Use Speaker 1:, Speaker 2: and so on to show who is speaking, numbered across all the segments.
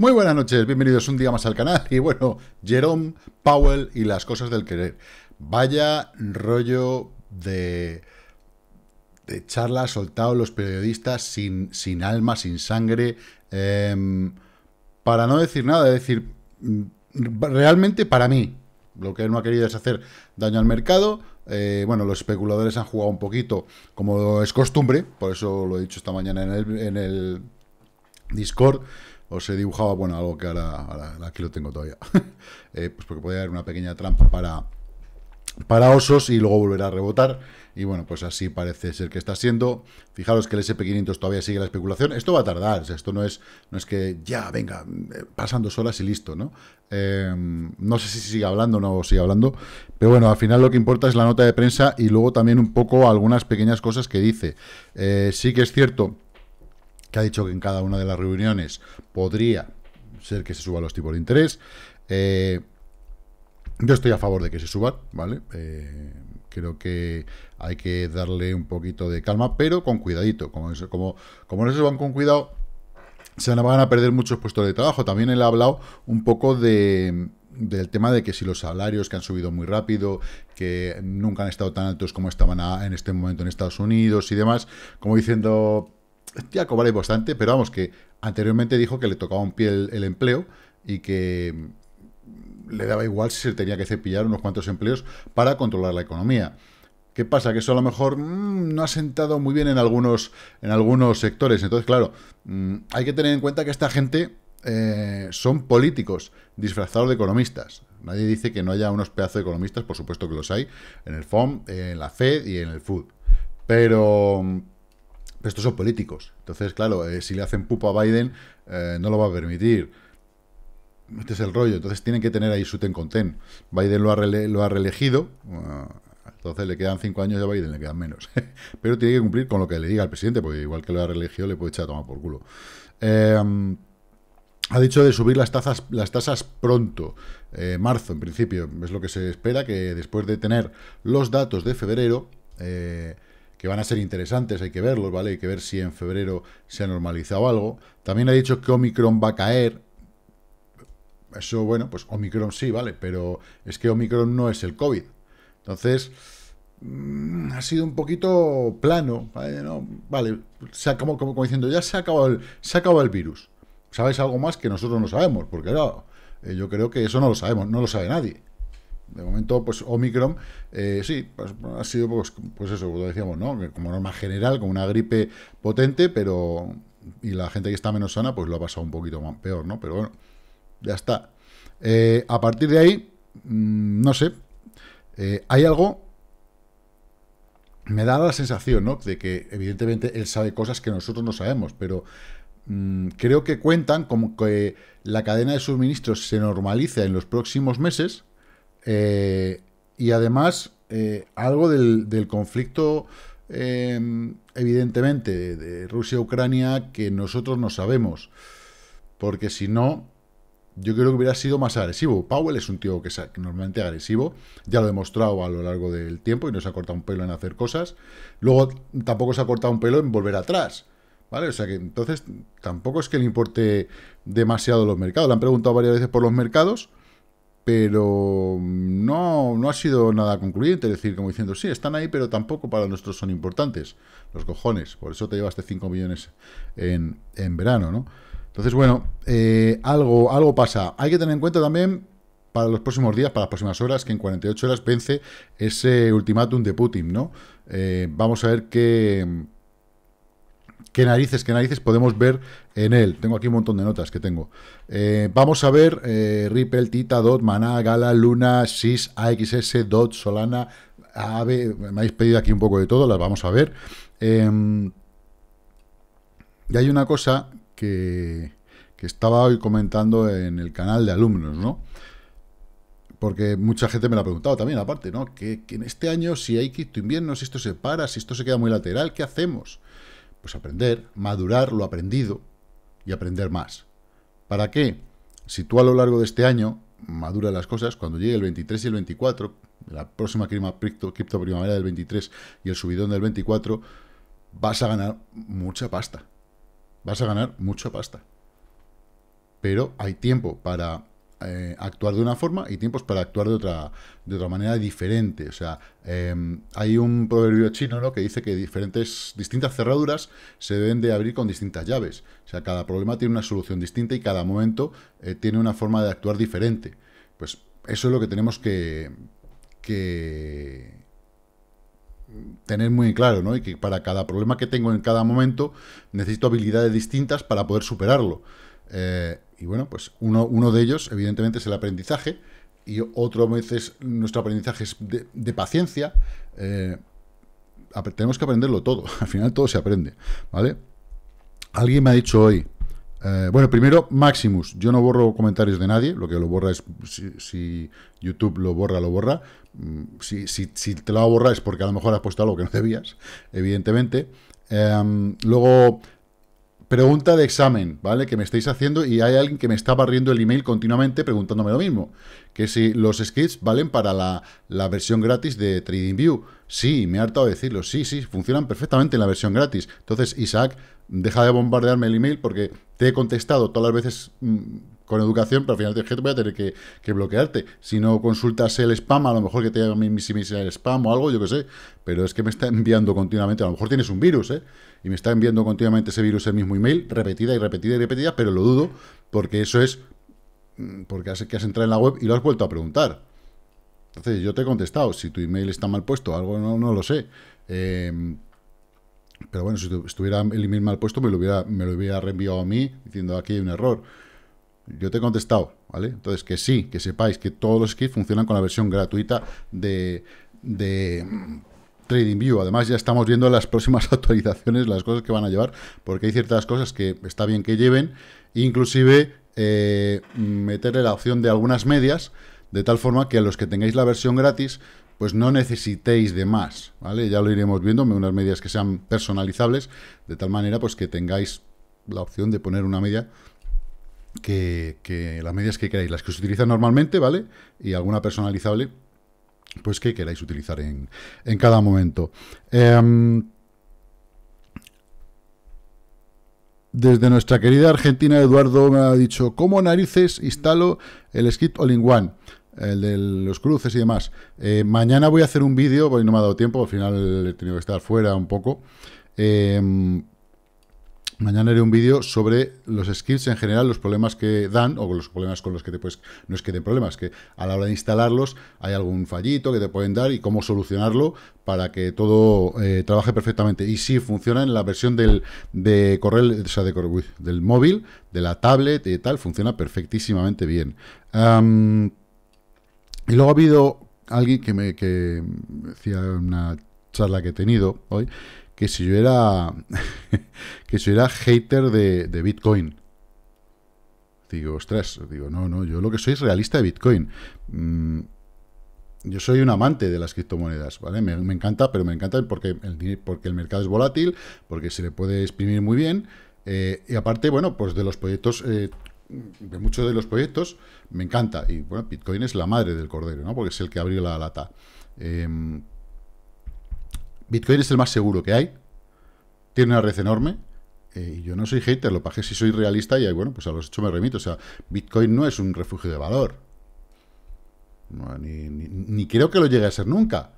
Speaker 1: Muy buenas noches, bienvenidos un día más al canal. Y bueno, Jerome Powell y las cosas del querer. Vaya rollo de, de charla soltado los periodistas sin, sin alma, sin sangre. Em, para no decir nada, es decir, mm, realmente para mí, lo que no ha querido es hacer daño al mercado. Eh, bueno, los especuladores han jugado un poquito, como es costumbre, por eso lo he dicho esta mañana en el, en el Discord os he dibujaba, bueno, algo que ahora, aquí lo tengo todavía, eh, pues porque podría haber una pequeña trampa para, para osos y luego volverá a rebotar. Y bueno, pues así parece ser que está siendo. Fijaros que el SP500 todavía sigue la especulación. Esto va a tardar, esto no es, no es que ya, venga, eh, pasando dos horas y listo, ¿no? Em, no sé si sigue hablando o no sigue hablando, pero bueno, al final lo que importa es la nota de prensa y luego también un poco algunas pequeñas cosas que dice. Eh, sí que es cierto que ha dicho que en cada una de las reuniones podría ser que se suban los tipos de interés. Eh, yo estoy a favor de que se suban, ¿vale? Eh, creo que hay que darle un poquito de calma, pero con cuidadito. Como, como, como no se van con cuidado, se van a perder muchos puestos de trabajo. También él ha hablado un poco de, del tema de que si los salarios que han subido muy rápido, que nunca han estado tan altos como estaban en este momento en Estados Unidos y demás, como diciendo, ya vale bastante, pero vamos, que anteriormente dijo que le tocaba un pie el, empleo y que mm, le daba igual si se tenía que cepillar unos cuantos empleos para controlar la economía. ¿Qué pasa? Que eso a lo mejor mm, no ha sentado muy bien en algunos, en algunos sectores. Entonces, claro, mm, hay que tener en cuenta que esta gente eh, son políticos disfrazados de economistas. Nadie dice que no haya unos pedazos de economistas, por supuesto que los hay, en el FOM, en la FED y en el FUD. Pero pero estos son políticos. Entonces, claro, eh, si le hacen pupo a Biden, eh, no lo va a permitir. Este es el rollo. Entonces tienen que tener ahí su ten con ten. Biden lo ha, reelegido. entonces le quedan cinco años a Biden le quedan menos. Pero tiene que cumplir con lo que le diga el presidente, porque igual que lo ha reelegido le puede echar a tomar por culo. Em, ha dicho de subir las tasas, las tasas pronto, eh, marzo en principio, es lo que se espera, que después de tener los datos de febrero, que van a ser interesantes, hay que verlos, ¿vale? Hay que ver si en febrero se ha normalizado algo. También ha dicho que Omicron va a caer. Eso, bueno, pues Omicron sí, ¿vale? Pero es que Omicron no es el COVID. Entonces, mm, ha sido un poquito plano, ¿vale? se como, diciendo, ya se ha acabado el, se ha el virus. ¿Sabes algo más que nosotros no sabemos? Porque eh, yo creo que eso no lo sabemos, no lo sabe nadie de momento, pues Omicron, eh, sí, pues, ha sido, pues, pues eso, como decíamos, ¿no? Como norma general, como una gripe potente, pero. Y la gente que está menos sana, pues lo ha pasado un poquito peor, ¿no? Pero bueno, ya está. Eh, a partir de ahí, mm, no sé. Eh, hay algo. Me da la sensación, ¿no? De que, evidentemente, él sabe cosas que nosotros no sabemos, pero mm, creo que cuentan como que la cadena de suministros se normaliza en los próximos meses eh, y además, eh, algo del, conflicto, em, evidentemente, de, Rusia-Ucrania que nosotros no sabemos. Porque si no, yo creo que hubiera sido más agresivo. Powell es un tío que es normalmente agresivo, ya lo ha demostrado a lo largo del tiempo y no se ha cortado un pelo en hacer cosas. Luego tampoco se ha cortado un pelo en volver atrás. ¿Vale? O sea que entonces tampoco es que le importe demasiado los mercados. Le han preguntado varias veces por los mercados pero mm, no, ha sido nada concluyente, es decir, como diciendo, sí, están ahí, pero tampoco para nosotros son importantes, los cojones, por eso te llevaste 5 millones en, verano, ¿no? Entonces, bueno, eh, algo, algo pasa. Hay que tener en cuenta también para los próximos días, para las próximas horas, que en 48 horas vence ese ultimátum de Putin, ¿no? Eh, vamos a ver qué qué narices, qué narices podemos ver en él. Tengo aquí un montón de notas que tengo. Eh, vamos a ver eh, Ripple, Tita, Dot, Maná, Gala, Luna, Sys, AXS, Dot, Solana, Ave. Me habéis pedido aquí un poco de todo, las vamos a ver. Em, y hay una cosa que, estaba hoy comentando en el canal de alumnos, ¿no? porque mucha gente me la ha preguntado también, aparte, ¿no? Que, en este año, si hay quinto invierno, si esto se para, si esto se queda muy lateral, ¿qué hacemos? Pues aprender, madurar lo aprendido y aprender más. ¿Para qué? Si tú a lo largo de este año maduras las cosas, cuando llegue el 23 y el 24, la próxima cripto, primavera del 23 y el subidón del 24, vas a ganar mucha pasta. Vas a ganar mucha pasta. Pero hay tiempo para eh, actuar de una forma y tiempos para actuar de otra, de otra manera diferente. O sea, em, hay un proverbio chino que dice que diferentes, distintas cerraduras se deben de abrir con distintas llaves. O sea, cada problema tiene una solución distinta y cada momento eh, tiene una forma de actuar diferente. Pues eso es lo que tenemos que, tener muy claro, ¿no? Y que para cada problema que tengo en cada momento necesito habilidades distintas para poder superarlo. Eh, y bueno, pues uno, de ellos, evidentemente, es el aprendizaje, y otro veces nuestro aprendizaje es de, paciencia. Eh, tenemos que aprenderlo todo, al final todo se aprende, ¿vale? Alguien me ha dicho hoy, eh, bueno, primero, Maximus. Yo no borro comentarios de nadie. Lo que lo borra es si, YouTube lo borra, lo borra. Mm, si, si, si, te lo borra es porque a lo mejor has puesto algo que no debías, evidentemente. Em, luego, pregunta de examen, ¿vale? Que me estáis haciendo y hay alguien que me está barriendo el email continuamente preguntándome lo mismo. Que si los scripts valen para la, la versión gratis de TradingView. Sí, me he hartado de decirlo. Sí, sí, funcionan perfectamente en la versión gratis. Entonces, Isaac, deja de bombardearme el email porque te he contestado todas las veces mm, con educación, pero al final te voy a tener que, bloquearte. Si no consultas el spam, a lo mejor que te haga mi, si el spam o algo, yo qué sé. Pero es que me está enviando continuamente, a lo mejor tienes un virus, ¿eh? Y me está enviando continuamente ese virus el mismo email, repetida y repetida y repetida, pero lo dudo, porque eso es mm, porque has, que has entrado en la web y lo has vuelto a preguntar. Entonces yo te he contestado, si tu email está mal puesto, algo no, no lo sé. Em, pero bueno, si estuviera el email mal puesto, me lo hubiera, me lo hubiera reenviado a mí diciendo aquí hay un error. Yo te he contestado, ¿vale? Entonces, que sí, que sepáis que todos los kits funcionan con la versión gratuita de, de mm, TradingView. Además, ya estamos viendo las próximas actualizaciones, las cosas que van a llevar, porque hay ciertas cosas que está bien que lleven, inclusive eh, meterle la opción de algunas medias, de tal forma que a los que tengáis la versión gratis, pues no necesitéis de más, ¿vale? Ya lo iremos viendo, unas medias que sean personalizables, de tal manera pues que tengáis la opción de poner una media que, las medias que queráis, las que se utilizan normalmente, ¿vale? Y alguna personalizable, pues que queráis utilizar en, cada momento. Em, desde nuestra querida Argentina, Eduardo me ha dicho, ¿cómo narices instalo el skip all-in-one? el de los cruces y demás. Eh, mañana voy a hacer un vídeo, hoy no me ha dado tiempo, al final he tenido que estar fuera un poco. Em, Mañana haré un vídeo sobre los skills en general, los problemas que dan, o los problemas con los que te puedes... No es que den problemas, que a la hora de instalarlos hay algún fallito que te pueden dar y cómo solucionarlo para que todo eh, trabaje perfectamente. Y sí, funciona en la versión del, de correo, sea, de del móvil, de la tablet y tal, funciona perfectísimamente bien. y luego ha habido alguien que me que decía una charla que he tenido hoy, que si yo era que si era hater de, Bitcoin. Digo, ostras, digo, no, no, yo lo que soy es realista de Bitcoin. Mm, yo soy un amante de las criptomonedas, ¿vale? Me, encanta, pero me encanta porque el, porque el mercado es volátil, porque se le puede exprimir muy bien. Eh, y aparte, bueno, pues de los proyectos, eh, de muchos de los proyectos, me encanta. Y bueno, Bitcoin es la madre del cordero, ¿no? Porque es el que abrió la lata. Em, Bitcoin es el más seguro que hay, tiene una red enorme, eh, y yo no soy hater, lo pagué si soy realista y bueno, pues a los hechos me remito. O sea, Bitcoin no es un refugio de valor. ni, creo que lo llegue a ser nunca.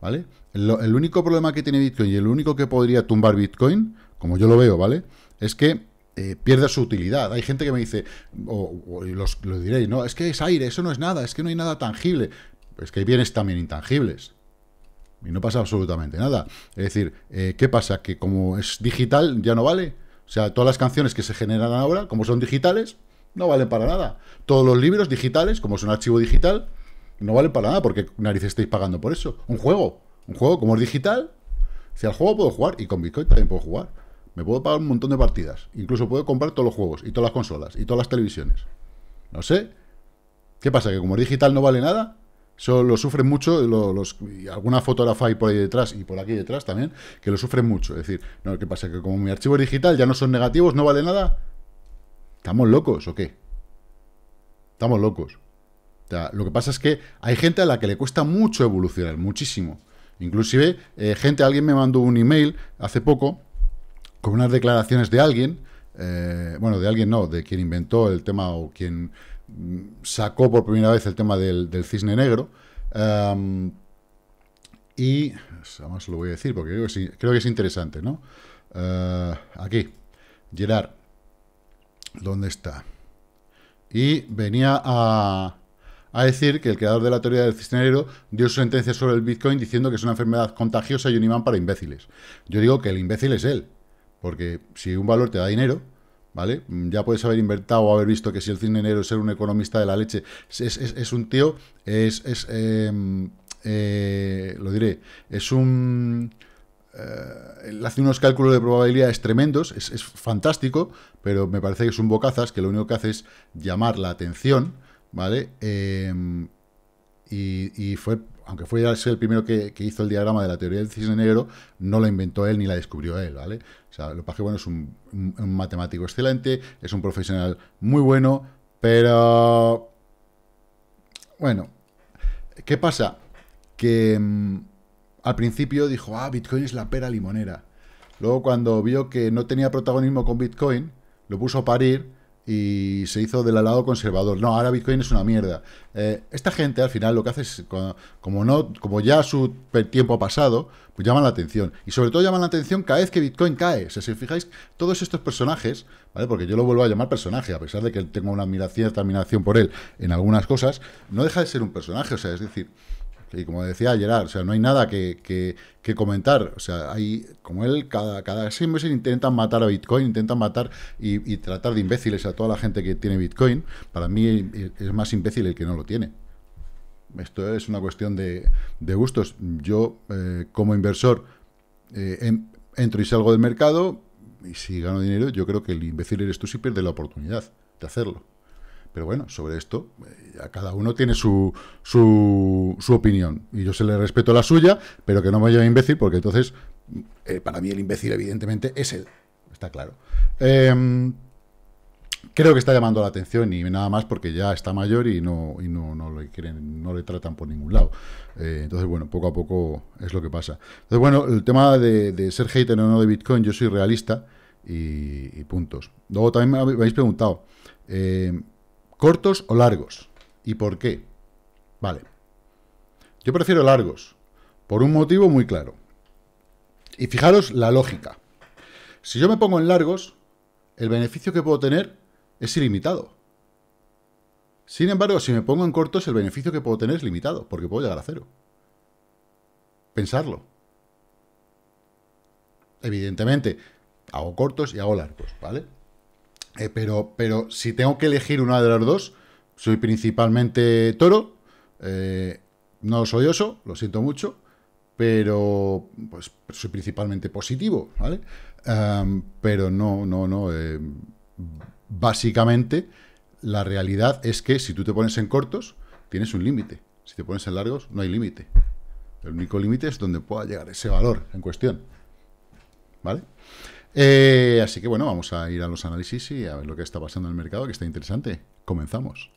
Speaker 1: ¿Vale? El, único problema que tiene Bitcoin y el único que podría tumbar Bitcoin, como yo lo veo, ¿vale? Es que eh, pierda su utilidad. Hay gente que me dice, o, lo diréis, no, es que es aire, eso no es nada, es que no hay nada tangible. Es que hay bienes también intangibles. Y no pasa absolutamente nada. Es decir, eh, ¿qué pasa? Que como es digital, ya no vale. O sea, todas las canciones que se generan ahora, como son digitales, no valen para nada. Todos los libros digitales, como es un archivo digital, no valen para nada porque narices estáis pagando por eso. Un juego, un juego como es digital, si al juego puedo jugar y con Bitcoin también puedo jugar. Me puedo pagar un montón de partidas. Incluso puedo comprar todos los juegos y todas las consolas y todas las televisiones. No sé. ¿Qué pasa? ¿Que como es digital no vale nada? Eso lo sufren mucho, los, alguna fotógrafa hay por ahí detrás y por aquí detrás también, que lo sufren mucho. Es decir, no, ¿qué pasa? Que como mi archivo digital ya no son negativos, no vale nada. ¿Estamos locos o qué? Estamos locos. O sea, lo que pasa es que hay gente a la que le cuesta mucho evolucionar, muchísimo. Inclusive, eh, gente, alguien me mandó un email hace poco con unas declaraciones de alguien, eh, bueno, de alguien no, de quien inventó el tema o quien sacó por primera vez el tema del, cisne negro. Em, y además lo voy a decir porque creo que, es interesante, ¿no? Eh, aquí, Gerard, ¿dónde está? Y venía a, decir que el creador de la teoría del cisne negro dio su sentencia sobre el Bitcoin diciendo que es una enfermedad contagiosa y un imán para imbéciles. Yo digo que el imbécil es él, porque si un valor te da dinero, ¿vale? Mm, ya puedes haber inventado o haber visto que si el enero es ser un economista de la leche, es, un tío, es, es em, eh, lo diré, es un... Eh, hace unos cálculos de probabilidades tremendos, es, fantástico, pero me parece que es un bocazas que lo único que hace es llamar la atención, ¿vale? Em, y, y, fue aunque fue el primero que, hizo el diagrama de la teoría del cisne negro, no lo inventó él ni la descubrió él, ¿vale? O sea, lo bueno, es un, matemático excelente, es un profesional muy bueno, pero... Bueno, ¿qué pasa? Que mm, al principio dijo, ah, Bitcoin es la pera limonera. Luego cuando vio que no tenía protagonismo con Bitcoin, lo puso a parir y se hizo del lado conservador. No, ahora Bitcoin es una mierda. Eh, esta gente al final lo que hace es, como, no, como ya su tiempo ha pasado, pues llaman la atención. Y sobre todo llaman la atención cada vez que Bitcoin cae. Si sea, si fijáis, todos estos personajes, Porque yo lo vuelvo a llamar personaje, a pesar de que tengo una admiración, admiración por él en algunas cosas, no deja de ser un personaje. O sea, es decir, y como decía Gerard, o sea, no hay nada que, comentar. O sea, hay, como él, cada, cada seis intentan matar a Bitcoin, intentan matar y, tratar de imbéciles a toda la gente que tiene Bitcoin. Para mí eh, es más imbécil el que no lo tiene. Esto es una cuestión de, gustos. Yo, eh, como inversor, eh, entro y salgo del mercado y si gano dinero, yo creo que el imbécil eres tú si pierdes la oportunidad de hacerlo. Pero bueno, sobre esto, eh, a cada uno tiene su, su, opinión. Y yo se le respeto la suya, pero que no me a imbécil, porque entonces, eh, para mí el imbécil, evidentemente, es él. Está claro. Em, creo que está llamando la atención y nada más porque ya está mayor y no, y no, no le quieren, no le tratan por ningún lado. Eh, entonces, bueno, poco a poco es lo que pasa. Entonces, bueno, el tema de, ser hater o no de Bitcoin, yo soy realista y, puntos. Luego también me habéis preguntado. Eh, ¿Cortos o largos? ¿Y por qué? Vale. Yo prefiero largos, por un motivo muy claro. Y fijaros la lógica. Si yo me pongo en largos, el beneficio que puedo tener es ilimitado. Sin embargo, si me pongo en cortos, el beneficio que puedo tener es limitado, porque puedo llegar a cero. Pensarlo. Evidentemente, hago cortos y hago largos, ¿vale? Eh, pero, pero si tengo que elegir una de las dos, soy principalmente toro. Eh, no soy oso, lo siento mucho, pero pues soy principalmente positivo, ¿vale? pero no, no, no. Eh, básicamente, la realidad es que si tú te pones en cortos, tienes un límite. Si te pones en largos, no hay límite. El único límite es donde pueda llegar ese valor en cuestión. ¿Vale? Eh, así que bueno, vamos a ir a los análisis y a ver lo que está pasando en el mercado, que está interesante. Comenzamos.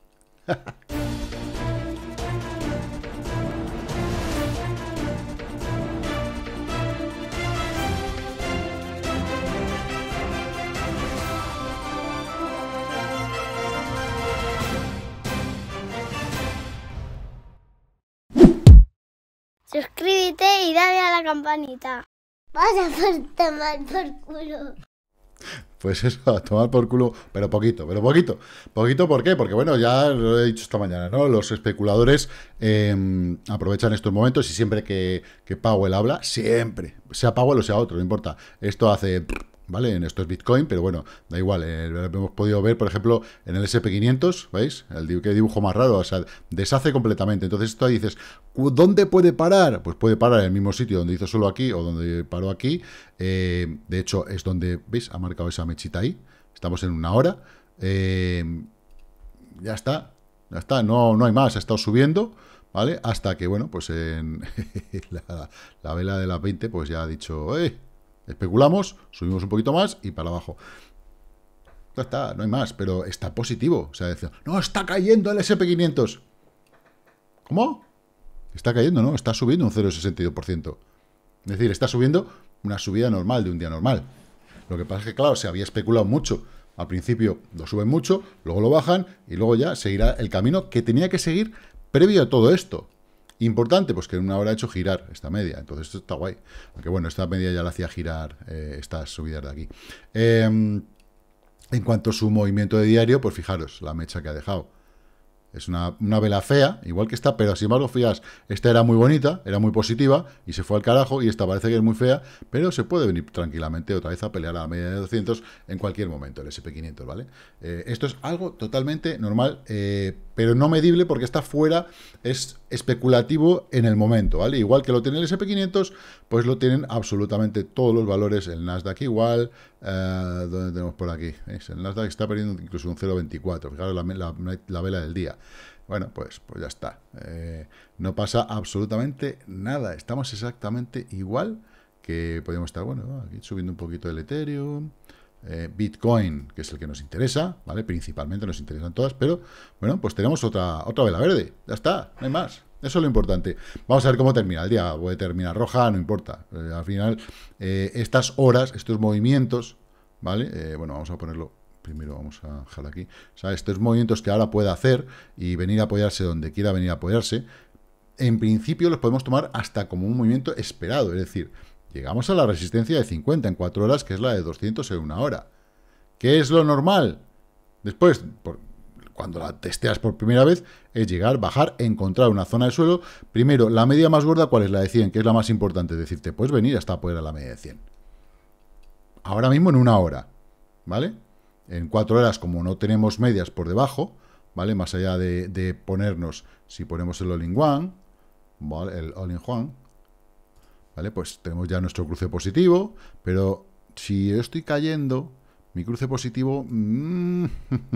Speaker 1: Suscríbete y dale a la campanita. Vas a tomar por culo. Pues eso, a tomar por culo, pero poquito, pero poquito. Poquito, ¿por qué? Porque bueno, ya lo he dicho esta mañana, ¿no? Los especuladores em, aprovechan estos momentos y siempre que, que Powell habla, siempre, sea Powell o sea otro, no importa. Esto hace... ¿vale? En esto es Bitcoin, pero bueno, da igual. Eh, hemos podido ver, por ejemplo, en el SP500, ¿veis? El, qué dibujo más raro, o sea, deshace completamente. Entonces esto dices, ¿dónde puede parar? Pues puede parar en el mismo sitio donde hizo solo aquí o donde paró aquí. Eh, de hecho, es donde, ¿veis? Ha marcado esa mechita ahí. Estamos en una hora. Eh, ya está, ya está, no, no hay más, ha estado subiendo. ¿vale? Hasta que, bueno, pues en la, vela de la 20, pues ya ha dicho, ¡eh! Especulamos, subimos un poquito más y para abajo. Ya está, no hay más, pero está positivo. O sea, no, está cayendo el SP500. ¿Cómo? Está cayendo, ¿no? Está subiendo un 0,62%. Es decir, está subiendo una subida normal, de un día normal. Lo que pasa es que, claro, se había especulado mucho. Al principio lo suben mucho, luego lo bajan y luego ya seguirá el camino que tenía que seguir previo a todo esto. Importante, pues que en una hora ha hecho girar esta media. Entonces esto está guay. Aunque bueno, esta media ya la hacía girar eh, estas subidas de aquí. Em, en cuanto a su movimiento de diario, pues fijaros la mecha que ha dejado. Es una, vela fea, igual que esta, pero sin embargo, fíjate, esta era muy bonita, era muy positiva, y se fue al carajo, y esta parece que es muy fea, pero se puede venir tranquilamente otra vez a pelear a la media de 200 en cualquier momento, el SP500, ¿vale? Eh, esto es algo totalmente normal, eh, pero no medible, porque está fuera, es especulativo en el momento, ¿vale? Igual que lo tiene el SP500, pues lo tienen absolutamente todos los valores, el Nasdaq igual, eh, ¿dónde tenemos por aquí? ¿Veis? El Nasdaq está perdiendo incluso un 0,24, fijaros la, vela del día. Bueno, pues, pues ya está, eh, no pasa absolutamente nada, estamos exactamente igual que podíamos estar, bueno, aquí subiendo un poquito el Ethereum, eh, Bitcoin, que es el que nos interesa, ¿vale? Principalmente nos interesan todas, pero bueno, pues tenemos otra, otra vela verde, ya está, no hay más. Eso es lo importante. Vamos a ver cómo termina el día. Puede terminar roja, no importa. Eh, al final, eh, estas horas, estos movimientos, ¿vale? bueno, vamos a ponerlo primero vamos a dejarlo aquí, o sea, estos movimientos que ahora pueda hacer y venir a apoyarse donde quiera venir a apoyarse, en principio los podemos tomar hasta como un movimiento esperado, es decir, llegamos a la resistencia de 50 en 4 horas, que es la de 200 en una hora. ¿Qué es lo normal? Después, cuando la testeas por primera vez, es llegar, bajar, encontrar una zona de suelo. Primero, la media más gorda, ¿cuál es la de 100? Que es la más importante. Decirte, puedes venir hasta poder a la media de 100. Ahora mismo en una hora, ¿vale? En 4 horas, como no tenemos medias por debajo, ¿vale? Más allá de, ponernos, si ponemos el all-in-one, vale El all in ¿vale? Pues tenemos ya nuestro cruce positivo, pero si yo estoy cayendo, mi cruce positivo mm,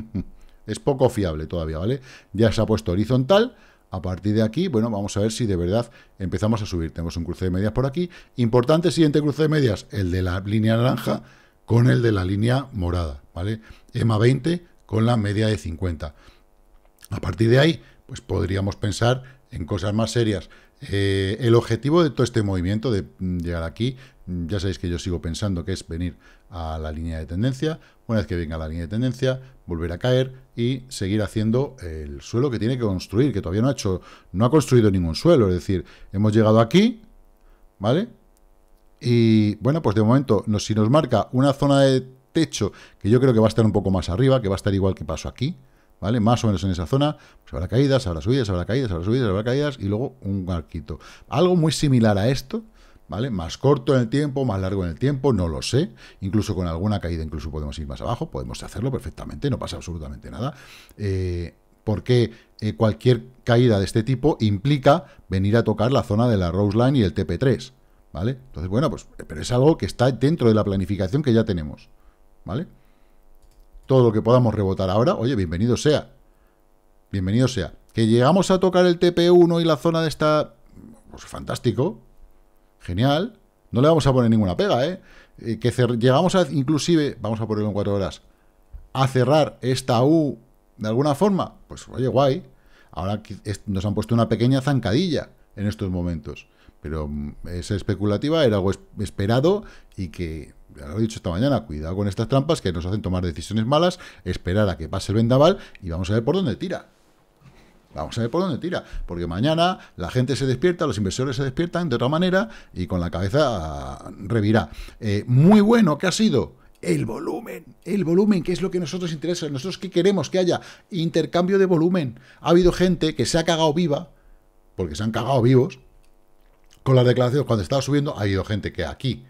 Speaker 1: es poco fiable todavía, ¿vale? Ya se ha puesto horizontal, a partir de aquí, bueno, vamos a ver si de verdad empezamos a subir. Tenemos un cruce de medias por aquí. Importante siguiente cruce de medias, el de la línea naranja con el de la línea morada, ¿vale? EMA 20 con la media de 50. A partir de ahí, pues podríamos pensar en cosas más serias. Eh, el objetivo de todo este movimiento de mm, llegar aquí, mm, ya sabéis que yo sigo pensando que es venir a la línea de tendencia, una vez que venga la línea de tendencia, volver a caer y seguir haciendo el suelo que tiene que construir, que todavía no ha hecho, no ha construido ningún suelo, es decir, hemos llegado aquí, ¿vale? Y bueno, pues de momento, no si nos marca una zona de techo que yo creo que va a estar un poco más arriba, que va a estar igual que pasó aquí, ¿vale? Más o menos en esa zona, pues habrá caídas, habrá subidas, habrá caídas, habrá subidas, habrá caídas y luego un arquito. Algo muy similar a esto, ¿vale? Más corto en el tiempo, más largo en el tiempo, no lo sé. Incluso con alguna caída, incluso podemos ir más abajo, podemos hacerlo perfectamente, no pasa absolutamente nada. Eh, porque eh, cualquier caída de este tipo implica venir a tocar la zona de la Rose Line y el TP3, ¿vale? Entonces, bueno, pues, pero es algo que está dentro de la planificación que ya tenemos, ¿vale? todo lo que podamos rebotar ahora, oye, bienvenido sea. Bienvenido sea. Que llegamos a tocar el TP1 y la zona de esta... Pues fantástico. Genial. No le vamos a poner ninguna pega, ¿eh? eh que llegamos a, inclusive, vamos a ponerlo en cuatro horas, a cerrar esta U de alguna forma, pues oye, guay. Ahora nos han puesto una pequeña zancadilla en estos momentos. Pero mm, esa especulativa, era algo esperado y que ya lo he dicho esta mañana, cuidado con estas trampas que nos hacen tomar decisiones malas, esperar a que pase el vendaval y vamos a ver por dónde tira. Vamos a ver por dónde tira, porque mañana la gente se despierta, los inversores se despiertan de otra manera y con la cabeza revirá. Eh, muy bueno que ha sido el volumen, el volumen, que es lo que nosotros interesa, nosotros que queremos que haya intercambio de volumen. Ha habido gente que se ha cagado viva, porque se han cagado vivos, con las declaraciones cuando estaba subiendo, ha habido gente que aquí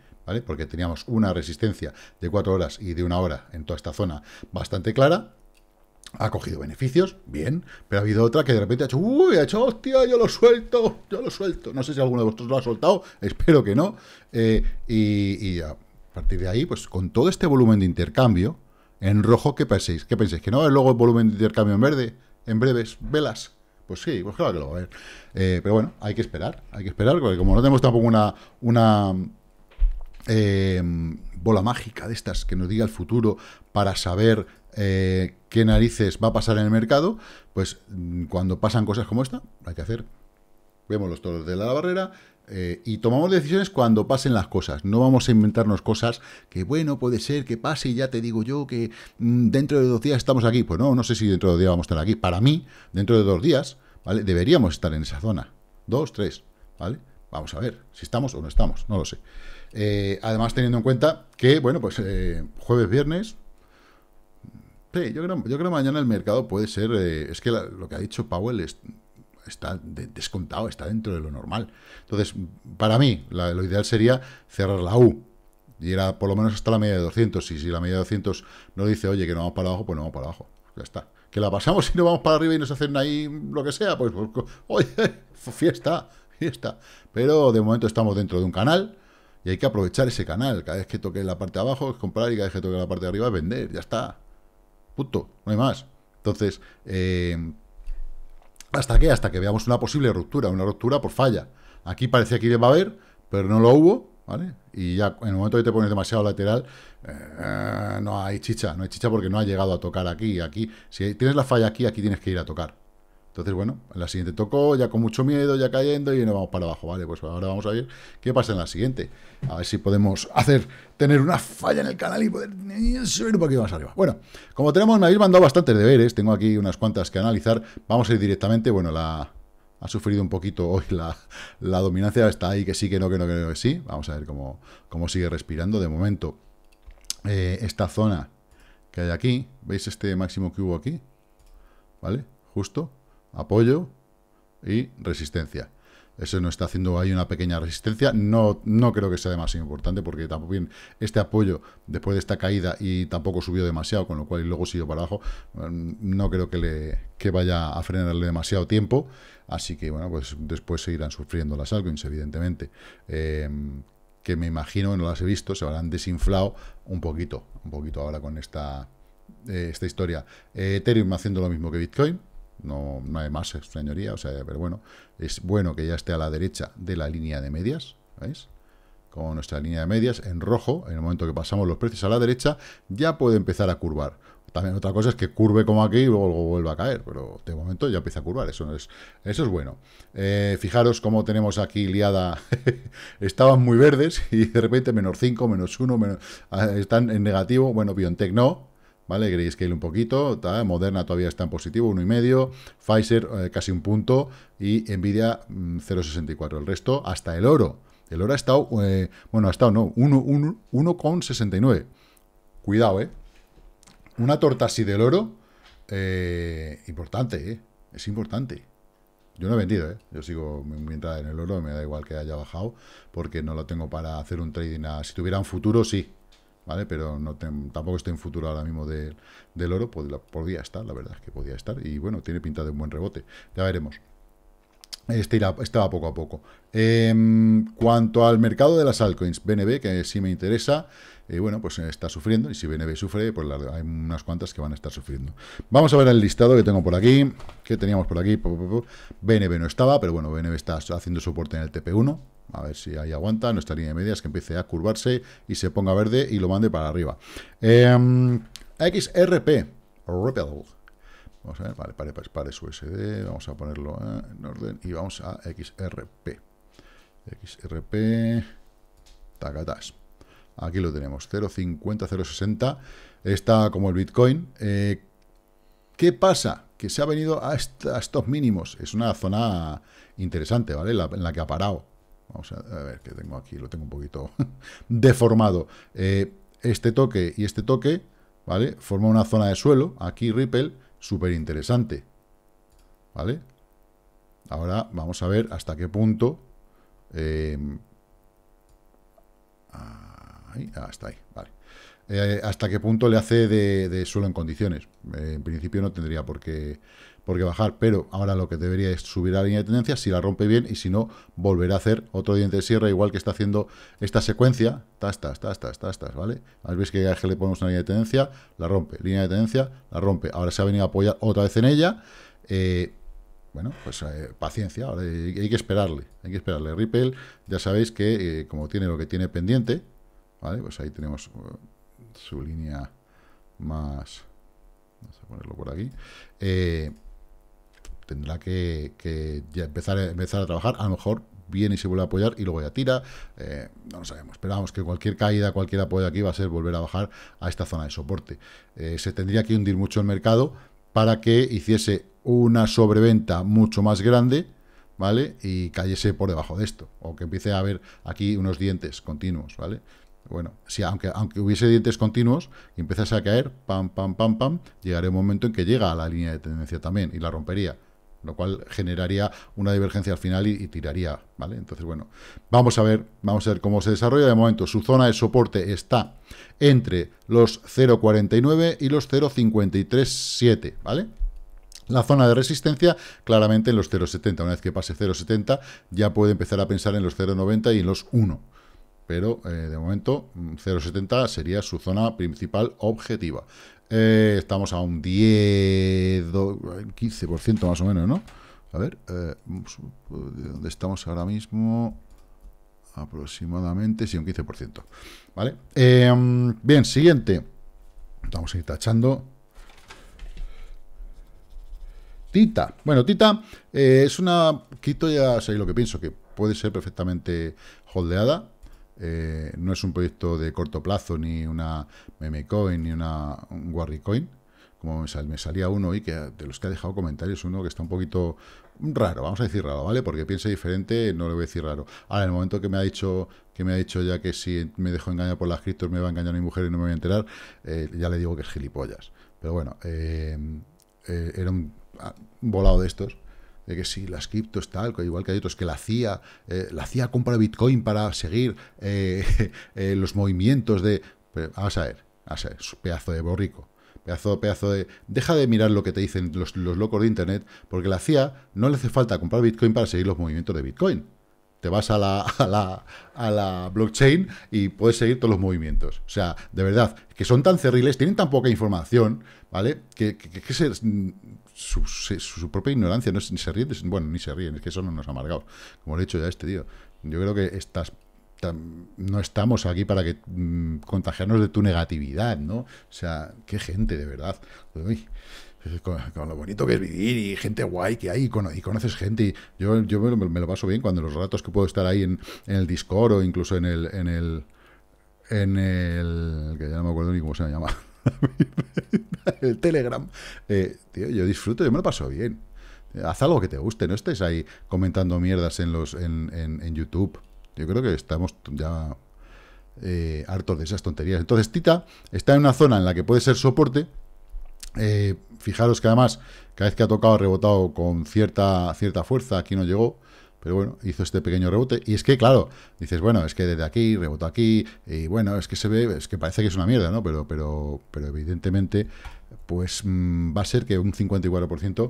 Speaker 1: porque teníamos una resistencia de 4 horas y de una hora en toda esta zona bastante clara. Ha cogido beneficios, bien, pero ha habido otra que de repente ha hecho, uy, ha hecho, hostia, yo lo suelto, yo lo suelto. No sé si alguno de vosotros lo ha soltado, espero que no. Eh, y, a partir de ahí, pues con todo este volumen de intercambio en rojo, ¿qué penséis ¿Qué penséis ¿Que no va a haber luego el volumen de intercambio en verde? En breves, velas. Pues sí, pues claro que lo va a haber. Eh, pero bueno, hay que esperar, hay que esperar, porque como no tenemos tampoco una, una Em, bola mágica de estas que nos diga el futuro para saber eh, qué narices va a pasar en el mercado, pues mm, cuando pasan cosas como esta, hay que hacer. Vemos los toros de la barrera eh, y tomamos decisiones cuando pasen las cosas. No vamos a inventarnos cosas que, bueno, puede ser que pase y ya te digo yo que mm, dentro de dos días estamos aquí. Pues no, no sé si dentro de dos días vamos a estar aquí. Para mí, dentro de dos días, ¿vale? Deberíamos estar en esa zona. Dos, tres, ¿vale? Vamos a ver si estamos o no estamos, no lo sé. Eh, además, teniendo en cuenta que, bueno, pues eh, jueves, viernes... yo creo, yo creo mañana el mercado puede ser... Eh, es que lo que ha dicho Powell está descontado, está dentro de lo normal. Entonces, para mí, lo ideal sería cerrar la U. Y era por lo menos hasta la media de 200. Y si la media de 200 no dice, oye, que no vamos para abajo, pues no vamos para abajo. Ya está. Que la pasamos y no vamos para arriba y nos hacen ahí lo que sea, pues, pues oye, fiesta. está. Pero de momento estamos dentro de un canal y hay que aprovechar ese canal. Cada vez que toque la parte de abajo es comprar y cada vez que toque la parte de arriba es vender. Ya está. Punto. No hay más. Entonces, eh, ¿hasta qué? Hasta que veamos una posible ruptura. Una ruptura por pues, falla. Aquí parecía que iba a haber, pero no lo hubo. ¿Vale? Y ya en el momento que te pones demasiado lateral, eh, eh, no hay chicha, no hay chicha porque no ha llegado a tocar aquí, aquí. Si tienes la falla aquí, aquí tienes que ir a tocar, entonces, bueno, en la siguiente tocó, ya con mucho miedo, ya cayendo y nos vamos para abajo. Vale, pues ahora vamos a ver qué pasa en la siguiente. A ver si podemos hacer, tener una falla en el canal y poder subir un poquito más arriba. Bueno, como tenemos, me habéis mandado bastantes deberes, tengo aquí unas cuantas que analizar. Vamos a ir directamente, bueno, la, ha sufrido un poquito hoy la, dominancia, está ahí que sí, que no, que no, que que sí. Vamos a ver cómo, cómo sigue respirando. De momento, eh, esta zona que hay aquí, ¿veis este máximo que hubo aquí? ¿Vale? Justo apoyo y resistencia. Eso no está haciendo ahí una pequeña resistencia. No, no creo que sea demasiado importante porque tampoco bien este apoyo después de esta caída y tampoco subió demasiado, con lo cual y luego siguió para abajo. Mm, no creo que, le, vaya a frenarle demasiado tiempo. Así que bueno, pues después seguirán sufriendo las altcoins, evidentemente. Em, que me imagino, no las he visto, se habrán desinflado un poquito, un poquito ahora con esta, eh, esta historia. Eh, Ethereum haciendo lo mismo que Bitcoin, no, hay más, señoría, o sea, pero bueno, es bueno que ya esté a la derecha de la línea de medias, ¿veis? Como nuestra línea de medias en rojo, en el momento que pasamos los precios a la derecha, ya puede empezar a curvar. También otra cosa es que curve como aquí y luego vuelva a caer, pero de momento ya empieza a curvar, eso, no es, eso es bueno. Eh, fijaros cómo tenemos aquí liada, estaban muy verdes y de repente menos 5, menos 1, ah, están en negativo, bueno, Biontech no, ¿vale? Grayscale un poquito, Moderna todavía está en positivo, 1,5, Pfizer eh, casi un punto y Nvidia 0,64. Mm, el resto hasta el oro. El oro ha estado, eh, bueno, ha estado no, 1,69. Cuidado, ¿eh? Una torta así del oro, eh, importante, ¿eh? Es importante. Yo no he vendido, ¿eh? Yo sigo mientras en el oro, me da igual que haya bajado, porque no lo tengo para hacer un trading. si tuviera un futuro, sí, ¿vale? Pero no tampoco estoy en futuro ahora mismo del oro, podría estar, la verdad es que podía estar. Y bueno, tiene pinta de un buen rebote, ya veremos. Este, irá, este poco a poco. Em, cuanto al mercado de las altcoins, BNB, que sí me interesa, eh, bueno, pues está sufriendo, y si BNB sufre, pues hay unas cuantas que van a estar sufriendo. Vamos a ver el listado que tengo por aquí, que teníamos por aquí, BNB no estaba, pero bueno, BNB está haciendo soporte en el TP1, a ver si ahí aguanta nuestra línea de medias, que empiece a curvarse y se ponga verde y lo mande para arriba. Em, XRP, Ripple. Vamos a ver, vale, pare, pare, vamos a ponerlo eh, en orden y vamos a XRP. XRP, tacatas. Aquí lo tenemos, 0.50, 0.60. Está como el Bitcoin. Eh, ¿Qué pasa? Que se ha venido a, estos mínimos. Es una zona interesante, ¿vale? en la que ha parado Vamos a, ver, que tengo aquí, lo tengo un poquito deformado. Eh, este toque y este toque, ¿vale? Forma una zona de suelo, aquí Ripple, súper interesante, ¿vale? Ahora vamos a ver hasta qué punto... Eh, ahí, hasta ahí, vale. Eh, hasta qué punto le hace de, suelo en condiciones. Eh, en principio no tendría por qué, por qué bajar, pero ahora lo que debería es subir a la línea de tendencia, si la rompe bien y si no, volverá a hacer otro diente de sierra, igual que está haciendo esta secuencia, ...tastas, tas, tas, tas, ¿vale? Ahora veis que le ponemos una línea de tendencia, la rompe, línea de tendencia, la rompe. Ahora se ha venido a apoyar otra vez en ella, eh, bueno, pues paciencia, hay, que esperarle, hay que esperarle. Ripple, ya sabéis que como tiene lo que tiene pendiente, ¿vale? Pues ahí tenemos su línea más... Vamos a ponerlo por aquí. Eh, tendrá que, empezar, a trabajar. A lo mejor viene y se vuelve a apoyar y luego ya tira. Eh, no lo sabemos. Pero que cualquier caída, cualquier apoyo aquí va a ser volver a bajar a esta zona de soporte. Eh, se tendría que hundir mucho el mercado para que hiciese una sobreventa mucho más grande, ¿vale? Y cayese por debajo de esto. O que empiece a haber aquí unos dientes continuos, ¿vale? Bueno, si aunque, aunque hubiese dientes continuos y empezase a caer, pam, pam, pam, pam, llegaría un momento en que llega a la línea de tendencia también y la rompería, lo cual generaría una divergencia al final y, tiraría, ¿vale? Entonces, bueno, vamos a ver, vamos a ver cómo se desarrolla. De momento, su zona de soporte está entre los 0.49 y los 0.537, ¿vale? La zona de resistencia claramente en los 0.70. Una vez que pase 0.70 ya puede empezar a pensar en los 0.90 y en los 1 pero eh, de momento 0,70 sería su zona principal objetiva. Eh, estamos a un 10, 15% más o menos, ¿no? A ver, eh, ¿dónde estamos ahora mismo? Aproximadamente, sí, un 15%. ¿Vale? Em, bien, siguiente. Vamos a ir tachando. Tita. Bueno, Tita es una... Quito ya, lo que pienso, que puede ser perfectamente holdeada eh, no es un proyecto de corto plazo, ni una coin ni una, un coin Como me, salía uno y que de los que ha dejado comentarios, uno que está un poquito raro, vamos a decir raro, ¿vale? Porque piensa diferente, no le voy a decir raro. Ahora, en el momento que me ha dicho que me ha dicho ya que si me dejo engañar por las criptos me va a engañar mi mujer y no me voy a enterar, eh, ya le digo que es gilipollas. Pero bueno, eh, era ah, un volado de estos de que sí, las criptos tal, igual que hay otros, que la CIA, eh, la CIA compra Bitcoin para seguir eh, eh, los movimientos de... vamos a ver, a ver, pedazo de borrico. Pedazo, pedazo de... Deja de mirar lo que te dicen los, locos de Internet, porque la CIA no le hace falta comprar Bitcoin para seguir los movimientos de Bitcoin. Te vas a la, a la, blockchain y puedes seguir todos los movimientos. O sea, de verdad, que son tan cerriles, tienen tan poca información, ¿vale? Que, que se su, propia ignorancia, no, ni se ríen, bueno, ni se ríen, es que nos ha amargado como lo he dicho ya este tío. Yo creo que estás no estamos aquí para que mm, contagiarnos de tu negatividad, ¿no? O sea, qué gente, de verdad. Eh, con, lo bonito que es vivir y gente guay que hay y, conoces gente. Y yo yo me, lo paso bien cuando los ratos que puedo estar ahí en, en, el Discord o incluso en el, en el... En el... que ya no me acuerdo ni cómo se llama el Telegram. Eh, tío, yo disfruto, yo me lo paso bien. Haz algo que te guste, no estés ahí comentando mierdas en los en, en, YouTube. Yo creo que estamos ya eh, hartos de esas tonterías. Entonces, Tita está en una zona en la que puede ser soporte. Eh, fijaros que además, cada vez que ha tocado, ha rebotado con cierta, cierta fuerza. Aquí no llegó. Pero bueno, hizo este pequeño rebote. Y es que, claro, dices, bueno, es que desde aquí, rebota aquí, y bueno, es que se ve, es que parece que es una mierda, ¿no? Pero, pero, pero evidentemente, pues mm, va a ser que un 54%,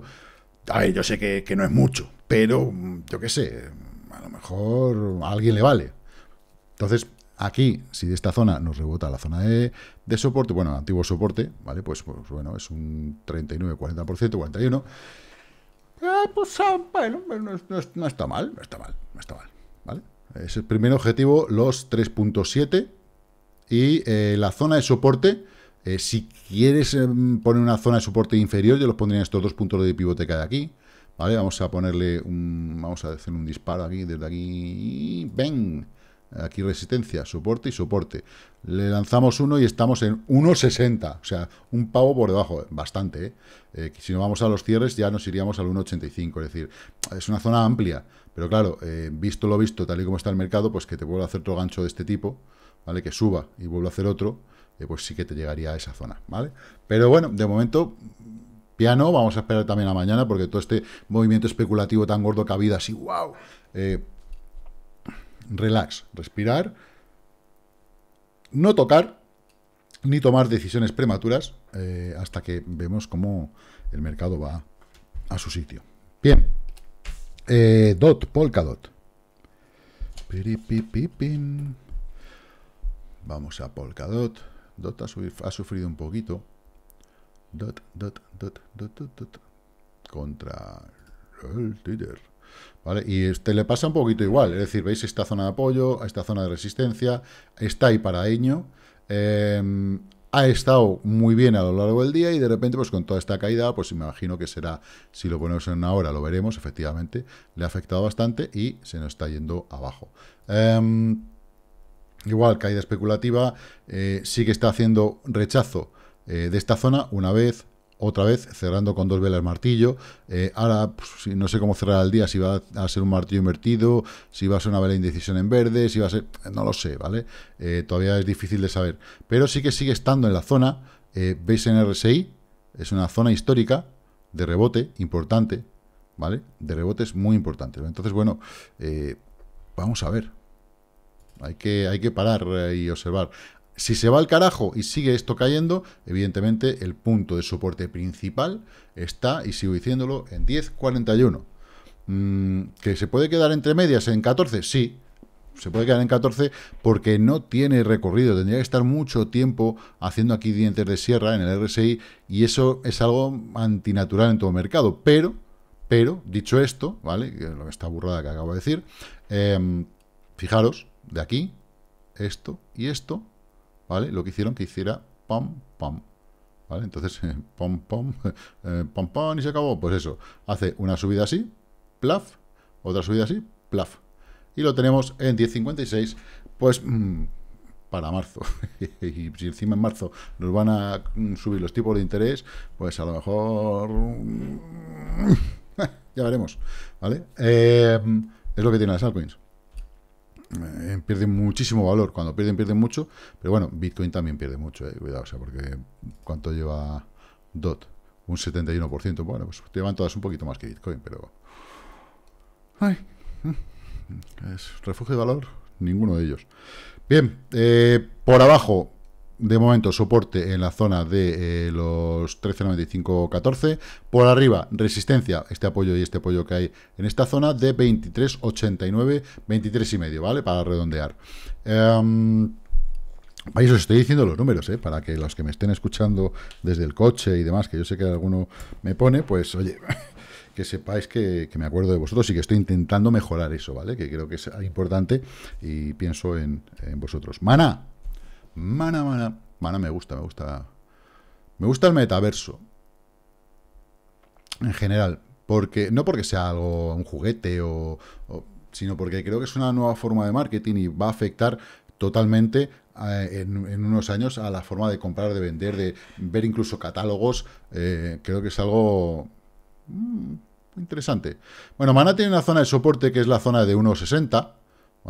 Speaker 1: a ver, yo sé que, no es mucho, pero mm, yo qué sé, a lo mejor a alguien le vale. Entonces, Aquí, si de esta zona nos rebota la zona de, de soporte, bueno, antiguo soporte, ¿vale? Pues, pues bueno, es un 39, 40%, 41%. Ah, pues ah, no, está mal, no está mal, no está mal, ¿vale? Es el primer objetivo, los 3.7 y eh, la zona de soporte, eh, si quieres em, poner una zona de soporte inferior, yo los pondría en estos dos puntos de pivote de aquí, ¿vale? Vamos a ponerle un, vamos a hacer un disparo aquí, desde aquí, ¡ven! Aquí resistencia, soporte y soporte. Le lanzamos uno y estamos en 1,60. O sea, un pavo por debajo. Bastante, ¿eh? eh si no vamos a los cierres ya nos iríamos al 1,85. Es decir, es una zona amplia. Pero claro, eh, visto lo visto, tal y como está el mercado, pues que te vuelva a hacer otro gancho de este tipo, ¿vale? Que suba y vuelva a hacer otro, eh, pues sí que te llegaría a esa zona, ¿vale? Pero bueno, de momento, piano, vamos a esperar también a mañana, porque todo este movimiento especulativo tan gordo cabida ha habido así, wow, relax, respirar, no tocar ni tomar decisiones prematuras eh, hasta que vemos cómo el mercado va a su sitio. Bien, eh, DOT, Polkadot. Vamos a Polkadot. DOT ha, sufrido un poquito. DOT, DOT, DOT, DOT, DOT, Contra el Twitter. Y este le pasa un poquito igual, es decir, veis esta zona de apoyo, esta zona de resistencia, está ahí para Eño, em, ha estado muy bien a lo largo del día y de repente, pues con toda esta caída, pues me imagino que será, si lo ponemos en una hora, lo veremos, efectivamente, le ha afectado bastante y se nos está yendo abajo. Em, igual, caída especulativa, eh, sí que está haciendo rechazo eh, de esta zona una vez, otra vez cerrando con dos velas martillo. Eh, ahora pues, no sé cómo cerrar el día, si va a ser un martillo invertido, si va a ser una vela indecisión en verde, si va a ser... No lo sé, ¿vale? Eh, todavía es difícil de saber. Pero sí que sigue estando en la zona. Eh, veis en RSI, es una zona histórica de rebote importante, ¿vale? De rebotes muy importantes. Entonces, bueno, vamos a ver. Hay que, hay que parar y observar. Si se va al carajo y sigue esto cayendo, evidentemente el punto de soporte principal está, y sigo diciéndolo, en 10.41. Mm, ¿Que se puede quedar entre medias en 14? Sí, se puede quedar en 14 porque no tiene recorrido. Tendría que estar mucho tiempo haciendo aquí dientes de sierra en el RSI y eso es algo antinatural en todo mercado. Pero, pero, dicho esto, ¿vale? Lo que está burrada que acabo de decir, em, fijaros, de aquí, esto y esto, ¿vale? Lo que hicieron que hiciera pam, pam. ¿Vale? Entonces, eh, pom, pom, eh, pom, pom, y se acabó. Pues eso, hace una subida así, plaf, otra subida así, plaf. Y lo tenemos en 10.56, pues mm, para marzo. y si encima en marzo nos van a mm, subir los tipos de interés, pues a lo mejor... Mm, ya veremos, ¿vale? Eh, es lo que tiene las altcoins. Eh, pierden muchísimo valor. Cuando pierden, pierden mucho. Pero bueno, Bitcoin también pierde mucho, eh, cuidado, o sea, porque ¿cuánto lleva DOT? Un 71%. Bueno, pues llevan todas un poquito más que Bitcoin, pero... Ay, mm, refugio de valor, ninguno de ellos. Bien, eh, por abajo, de momento soporte en la zona de eh, los 13.95.14. Por arriba, resistencia, este apoyo y este apoyo que hay en esta zona de 23.89, 23,5, ¿vale? Para redondear. Em, ahí os estoy diciendo los números, ¿eh? para que los que me estén escuchando desde el coche y demás, que yo sé que alguno me pone, pues oye, que sepáis que, me acuerdo de vosotros y que estoy intentando mejorar eso, ¿vale? Que creo que es importante y pienso en, en vosotros. Mana, Mana, mana. Mana me gusta, me gusta. Me gusta el metaverso. En general. Porque, no porque sea algo, un juguete o, sino porque creo que es una nueva forma de marketing y va a afectar totalmente eh, en, unos años a la forma de comprar, de vender, de ver incluso catálogos. Eh, creo que es algo mm, interesante. Bueno, Mana tiene una zona de soporte que es la zona de 1.60.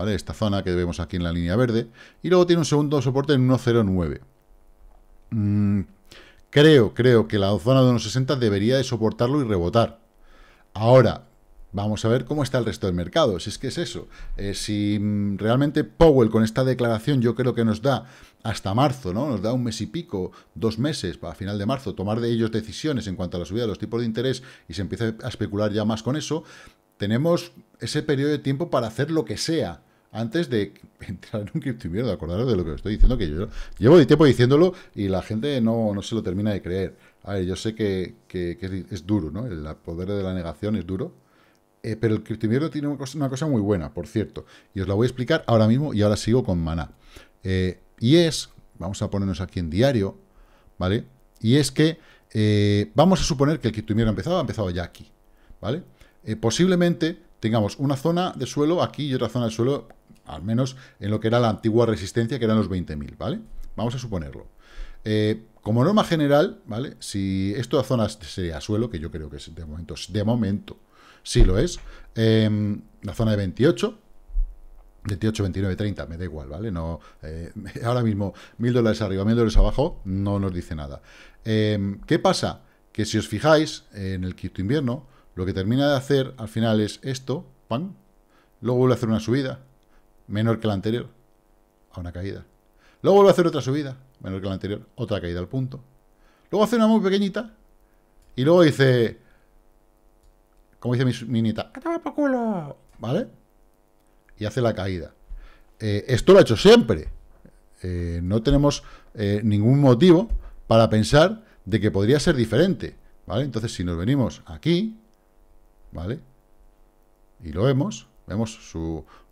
Speaker 1: Esta zona que vemos aquí en la línea verde. Y luego tiene un segundo soporte en 1.09. Mm, creo, creo que la zona de 1.60 debería de soportarlo y rebotar. Ahora, Vamos a ver cómo está el resto del mercado, si es que es eso. Eh, si mm, realmente Powell con esta declaración yo creo que nos da hasta marzo, ¿no? Nos da un mes y pico, dos meses para final de marzo, tomar de ellos decisiones en cuanto a la subida de los tipos de interés y se empieza a especular ya más con eso tenemos ese periodo de tiempo para hacer lo que sea antes de entrar en un criptomierda. Acordaros de lo que os estoy diciendo, que yo llevo de tiempo diciéndolo y la gente no, no se lo termina de creer. A ver, yo sé que, es, duro, ¿no? El poder de la negación es duro. Eh, pero el criptomierda tiene una cosa, muy buena, por cierto. Y os la voy a explicar ahora mismo y ahora sigo con maná. Eh, y es, vamos a ponernos aquí en diario, ¿vale? Y es que eh, vamos a suponer que el criptomierda ha empezado, ha empezado ya aquí, ¿vale? Eh, posiblemente tengamos una zona de suelo aquí y otra zona de suelo, al menos en lo que era la antigua resistencia, que eran los 20.000, ¿vale? Vamos a suponerlo. Eh, como norma general, ¿vale? Si esto de zonas sería suelo, que yo creo que es de momento, de momento sí lo es, em, la zona de 28, 28, 29, 30, me da igual, ¿vale? No, eh, ahora mismo, mil dólares arriba, mil dólares abajo, no nos dice nada. Em, ¿Qué pasa? Que si os fijáis, en el quinto invierno, lo que termina de hacer al final es esto, pan, luego vuelve a hacer una subida, menor que la anterior, a una caída. Luego vuelve a hacer otra subida, menor que la anterior, otra caída al punto. Luego hace una muy pequeñita y luego dice, como dice mi, mi nieta, por culo! ¿Vale? Y hace la caída. Eh, esto lo ha hecho siempre. Eh, no tenemos eh, ningún motivo para pensar de que podría ser diferente. ¿Vale? Entonces, si nos venimos aquí, ¿vale? Y lo vemos, vemos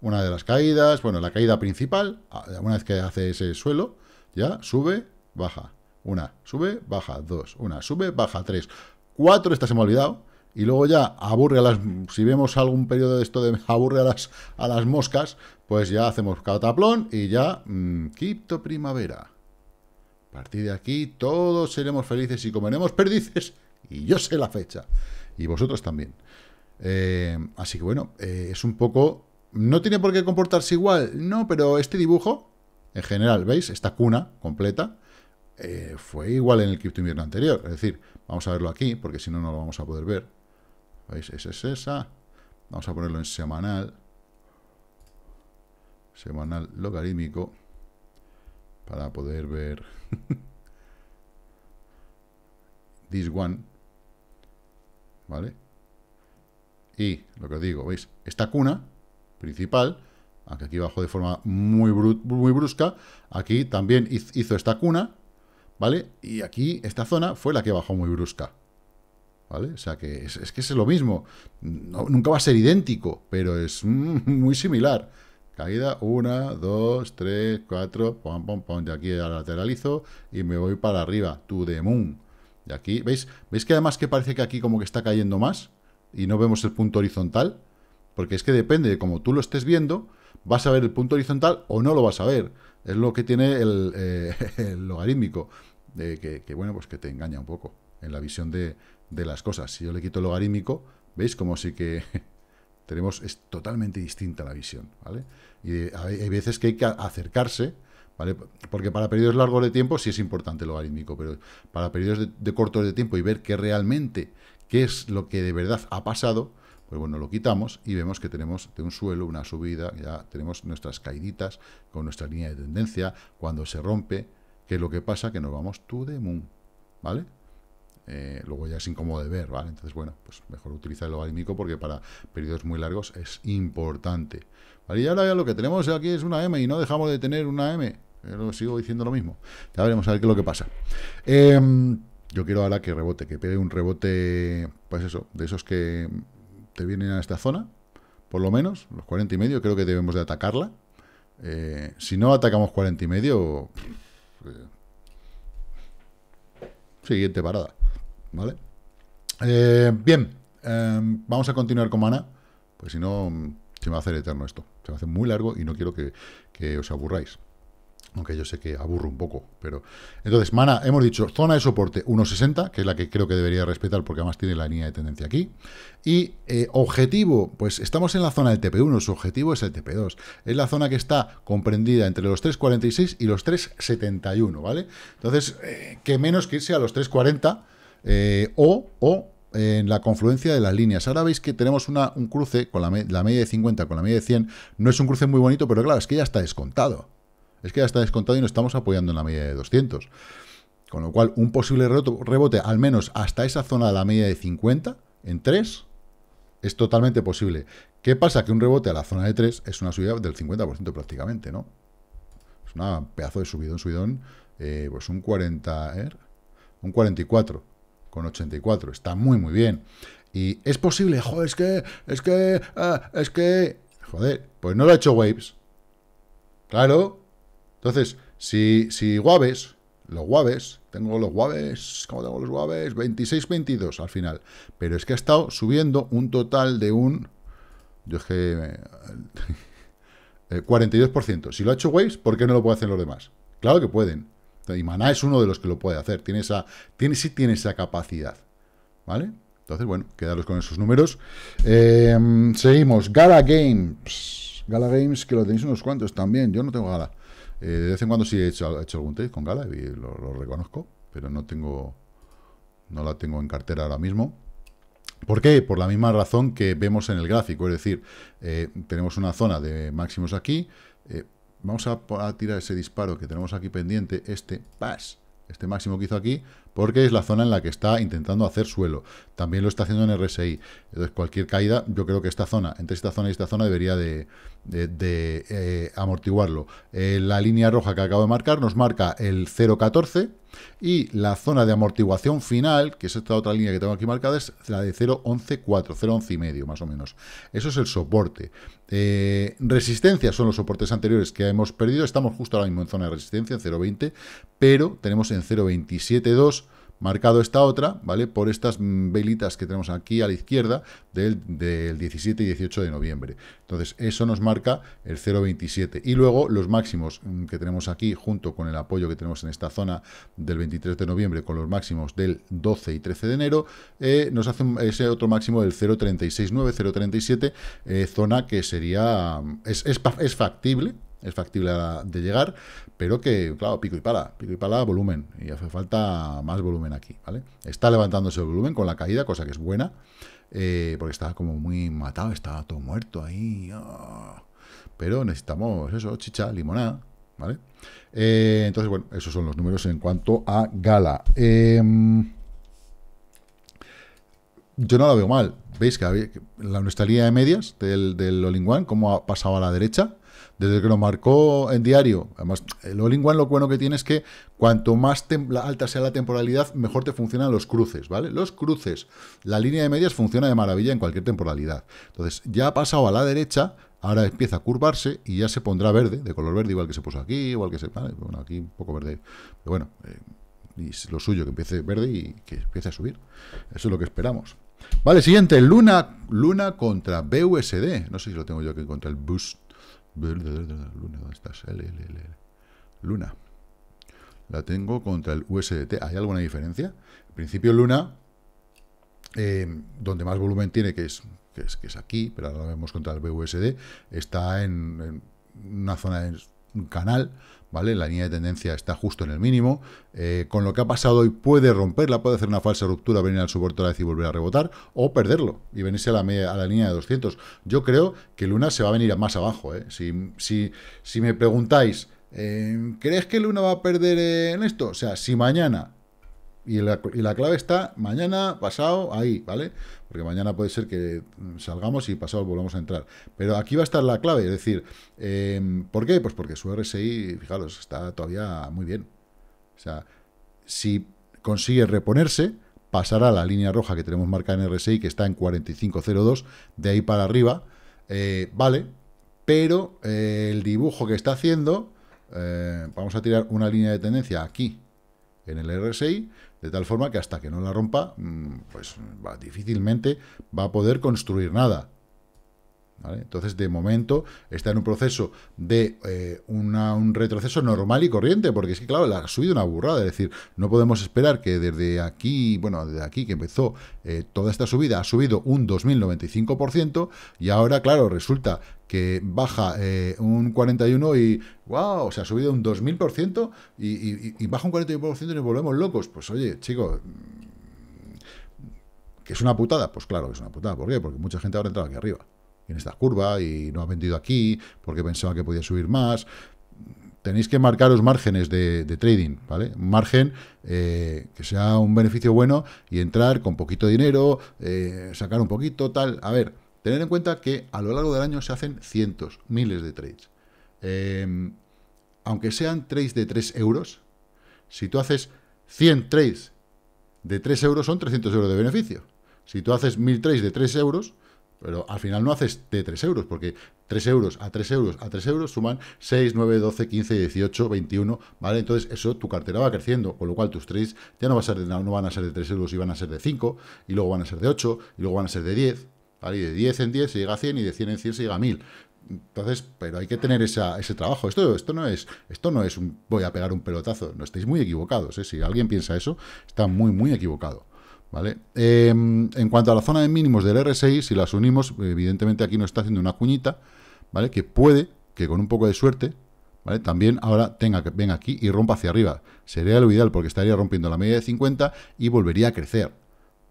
Speaker 1: una de las caídas, bueno, la caída principal, ah, una vez que hace ese suelo, ya sube, baja, una, sube, baja, dos, una, sube, baja, tres, cuatro, estas se me ha olvidado, y luego ya aburre a las, si vemos algún periodo de esto de aburre a las, a las moscas, pues ya hacemos cataplón y ya, mm, quito primavera. A partir de aquí todos seremos felices y comeremos perdices y yo sé la fecha. Y vosotros también. Eh, así que bueno, eh, es un poco... No tiene por qué comportarse igual, no, pero este dibujo, en general, ¿veis? Esta cuna completa eh, fue igual en el cripto invierno anterior. Es decir, vamos a verlo aquí, porque si no, no lo vamos a poder ver. ¿Veis? Esa es esa. Vamos a ponerlo en semanal. Semanal logarítmico. Para poder ver... This one. ¿Vale? y, lo que os digo, veis, esta cuna principal, aunque aquí bajó de forma muy, muy brusca, aquí también hizo esta cuna, ¿vale? Y aquí, esta zona, fue la que bajó muy brusca, ¿vale? O sea, que es, que es lo mismo. nunca va a ser idéntico, pero es muy similar. Caída, 1, 2, 3, 4, pom, aquí la lateralizo y me voy para arriba, to the moon. Y aquí, ¿veis? ¿Veis que además que parece que aquí como que está cayendo más? y no vemos el punto horizontal, porque es que depende de cómo tú lo estés viendo, vas a ver el punto horizontal o no lo vas a ver. Es lo que tiene el, eh, logarítmico, que, bueno, pues que te engaña un poco en la visión de, las cosas. Si yo le quito el logarítmico, veis como sí que tenemos, es totalmente distinta la visión, ¿vale? Y hay veces que hay que acercarse, ¿vale? Porque para periodos largos de tiempo sí es importante el logarítmico, pero para periodos de, de cortos de tiempo y ver que realmente qué es lo que de verdad ha pasado, pues bueno, lo quitamos y vemos que tenemos de un suelo una subida, ya tenemos nuestras caíditas con nuestra línea de tendencia, cuando se rompe, que es lo que pasa? Que nos vamos to de moon, ¿vale? Eh, luego ya es incómodo de ver, ¿vale? Entonces, bueno, pues mejor utilizar el logarítmico porque para periodos muy largos es importante. ¿Vale? Y ahora ya lo que tenemos aquí es una M y no dejamos de tener una M. Pero sigo diciendo lo mismo. Ya veremos a ver qué es lo que pasa. Eh, yo quiero ahora que rebote, que pegue un rebote, pues eso, de esos que te vienen a esta zona, por lo menos, los 40 y medio, creo que debemos de atacarla. Eh, si no atacamos 40 y medio, eh, siguiente parada, ¿vale? Eh, bien, em, vamos a continuar con mana, pues si no, se me va a hacer eterno esto, se va a hacer muy largo y no quiero que os aburráis. Aunque yo sé que aburro un poco, pero... Entonces, mana, hemos dicho, zona de soporte 1.60, que es la que creo que debería respetar porque además tiene la línea de tendencia aquí. Y eh, objetivo, pues estamos en la zona del TP1, su objetivo es el TP2. Es la zona que está comprendida entre los 3.46 y los 3.71, ¿vale? Entonces, eh, que menos que irse a los 3.40 eh, o, en la confluencia de las líneas. Ahora veis que tenemos una, un cruce con la media de 50, con la media de 100. No es un cruce muy bonito, pero claro, es que ya está descontado es que ya está descontado y no estamos apoyando en la media de 200. Con lo cual, un posible rebote, al menos hasta esa zona de la media de 50, en 3, es totalmente posible. ¿Qué pasa? Que un rebote a la zona de 3 es una subida del 50% prácticamente, ¿no? Es una pedazo de subidón, subidón, eh, pues un 40, un 44 con 84. Está muy, muy bien. Y es posible, joder, es que, es que, ah, es que... Joder, pues no lo ha hecho Waves. Claro, entonces, si, si guaves, los guaves, tengo los guaves, ¿cómo tengo los guaves? 26-22 al final. Pero es que ha estado subiendo un total de un... Yo es que... 42%. Eh, si lo ha hecho Waves, ¿por qué no lo pueden hacer los demás? Claro que pueden. Y Maná es uno de los que lo puede hacer. Tiene esa, tiene, sí tiene esa capacidad. ¿Vale? Entonces, bueno, quedaros con esos números. Eh, seguimos. Gala Games. Gala Games, que lo tenéis unos cuantos también. Yo no tengo gala. Eh, de vez en cuando sí he hecho, algún test con Gala y lo, reconozco, pero no tengo. No la tengo en cartera ahora mismo. ¿Por qué? Por la misma razón que vemos en el gráfico, es decir, eh, tenemos una zona de máximos aquí, eh, vamos a, tirar ese disparo que tenemos aquí pendiente, este, ¡pas! este máximo que hizo aquí, porque es la zona en la que está intentando hacer suelo. También lo está haciendo en RSI. Entonces, cualquier caída, yo creo que esta zona, entre esta zona y esta zona, debería de, eh, amortiguarlo. Eh, la línea roja que acabo de marcar nos marca el 0.14 y la zona de amortiguación final, que es esta otra línea que tengo aquí marcada, es la de 0.11.4, 0.11 y medio más o menos. Eso es el soporte. Eh, resistencia son los soportes anteriores que hemos perdido. Estamos justo ahora mismo en zona de resistencia, en 0.20, pero tenemos en 0.27.2 marcado esta otra, ¿vale? Por estas mm, velitas que tenemos aquí a la izquierda del, 17 y 18 de noviembre. Entonces, eso nos marca el 0,27. Y luego los máximos mm, que tenemos aquí, junto con el apoyo que tenemos en esta zona del 23 de noviembre, con los máximos del 12 y 13 de enero, eh, nos hace ese otro máximo del 0,369, 0,37, eh, zona que sería... Mm, es, es, es factible, es factible de llegar, pero que, claro, pico y pala, pico y pala, volumen, y hace falta más volumen aquí, ¿vale? Está levantándose el volumen con la caída, cosa que es buena, eh, porque estaba como muy matado, estaba todo muerto ahí, ah. pero necesitamos eso, chicha, limonada, ¿vale? Eh, entonces, bueno, esos son los números en cuanto a Gala. Em, yo no la veo mal. Veis que la, nuestra línea de medias del, del como cómo ha pasado a la derecha, desde que lo marcó en diario. Además, el all lo bueno que tiene es que cuanto más alta sea la temporalidad, mejor te funcionan los cruces, ¿vale? Los cruces, la línea de medias funciona de maravilla en cualquier temporalidad. Entonces, ya ha pasado a la derecha, ahora empieza a curvarse y ya se pondrá verde, de color verde, igual que se puso aquí, igual que se... bueno, aquí un poco verde, pero bueno... Eh, y lo suyo, que empiece verde y que empiece a subir. Eso es lo que esperamos. Vale, siguiente, Luna, Luna contra BUSD. No sé si lo tengo yo aquí contra el BUSD. Luna, ¿dónde estás? Luna. La tengo contra el USDT. ¿Hay alguna diferencia? En principio, Luna, eh, donde más volumen tiene, que es, que es, aquí, pero ahora lo vemos contra el BUSD, está en, en una zona, de un canal ¿vale? La línea de tendencia está justo en el mínimo. Eh, con lo que ha pasado hoy puede romperla, puede hacer una falsa ruptura, venir al soporte la vez y volver a rebotar, o perderlo y venirse a la, a la línea de 200. Yo creo que Luna se va a venir más abajo. ¿eh? Si, si, si me preguntáis, eh, ¿crees que Luna va a perder en esto? O sea, si mañana, y la, y la clave está mañana, pasado, ahí, ¿vale? porque mañana puede ser que mm, salgamos y pasado volvamos a entrar. Pero aquí va a estar la clave, es decir, em, ¿por qué? Pues porque su RSI, fijaros, está todavía muy bien. O sea, si consigue reponerse, pasará la línea roja que tenemos marcada en RSI, que está en 45.02, de ahí para arriba, eh, vale, pero eh, el dibujo que está haciendo, eh, vamos a tirar una línea de tendencia aquí, en el RSI, de tal forma que hasta que no la rompa, mm, pues va, difícilmente va a poder construir nada. Entonces, de momento, está en un proceso de eh, un retroceso normal y corriente, porque es que, claro, la ha subido una burrada. Es decir, no podemos esperar que desde aquí, bueno, desde aquí que empezó eh, toda esta subida, ha subido un 2.095%, y ahora, claro, resulta que baja eh, un 41 y, wow, se ha subido un 2.000% y, baja un 41% y nos volvemos locos. Pues oye, chicos, mm, ¿Que es una putada? Pues claro que es una putada. ¿Por qué? Porque mucha gente ha entrado aquí arriba en esta curva y no ha vendido aquí porque pensaba que podía subir más. Tenéis que marcaros márgenes de, trading, ¿vale? Un margen eh, que sea un beneficio bueno y entrar con poquito dinero, eh, sacar un poquito, tal. A ver, tener en cuenta que a lo largo del año se hacen cientos, miles de trades. Em, aunque sean trades de 3 euros, si tú haces 100 trades de 3 euros, son 300 euros de beneficio. Si tú haces 1000 trades de 3 euros, pero al final no haces de 3 euros, porque 3 euros a 3 euros a 3 euros suman 6, 9, 12, 15, 18, 21, ¿vale? Entonces eso, tu cartera va creciendo, con lo cual tus trades ya no, a ser de, no van a ser de 3 euros y van a ser de 5, y luego van a ser de 8, y luego van a ser de 10, ¿vale? Y de 10 en 10 se llega a 100, y de 100 en 100 se llega a 1000. Entonces, pero hay que tener ese trabajo. Esto, no es, esto no es un voy a pegar un pelotazo. No estáis muy equivocados, ¿eh? Si alguien piensa eso, está muy, muy equivocado. ¿Vale? Em, en cuanto a la zona de mínimos del R6 si las unimos, evidentemente aquí nos está haciendo una cuñita, ¿vale? Que puede que con un poco de suerte, ¿vale? También ahora tenga que venga aquí y rompa hacia arriba. Sería lo ideal porque estaría rompiendo la media de 50 y volvería a crecer,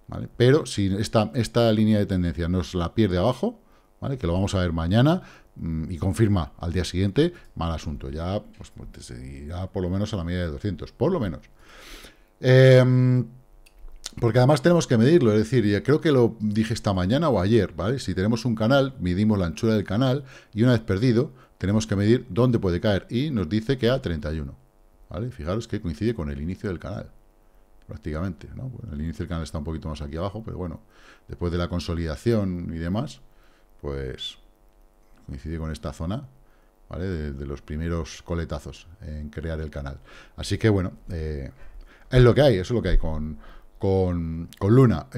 Speaker 1: ¿vale? Pero si esta, línea de tendencia nos la pierde abajo, ¿vale? Que lo vamos a ver mañana mm, y confirma al día siguiente, mal asunto. Ya, pues, pues, por lo menos a la media de 200, por lo menos. Em, porque además tenemos que medirlo, es decir, creo que lo dije esta mañana o ayer, ¿vale? Si tenemos un canal, medimos la anchura del canal y una vez perdido, tenemos que medir dónde puede caer y nos dice que a 31, ¿vale? Fijaros que coincide con el inicio del canal, prácticamente, ¿no? el inicio del canal está un poquito más aquí abajo, pero bueno, después de la consolidación y demás, pues coincide con esta zona, ¿vale? De, los primeros coletazos en crear el canal. Así que bueno, eh, es lo que hay, eso es lo que hay con con, con Luna.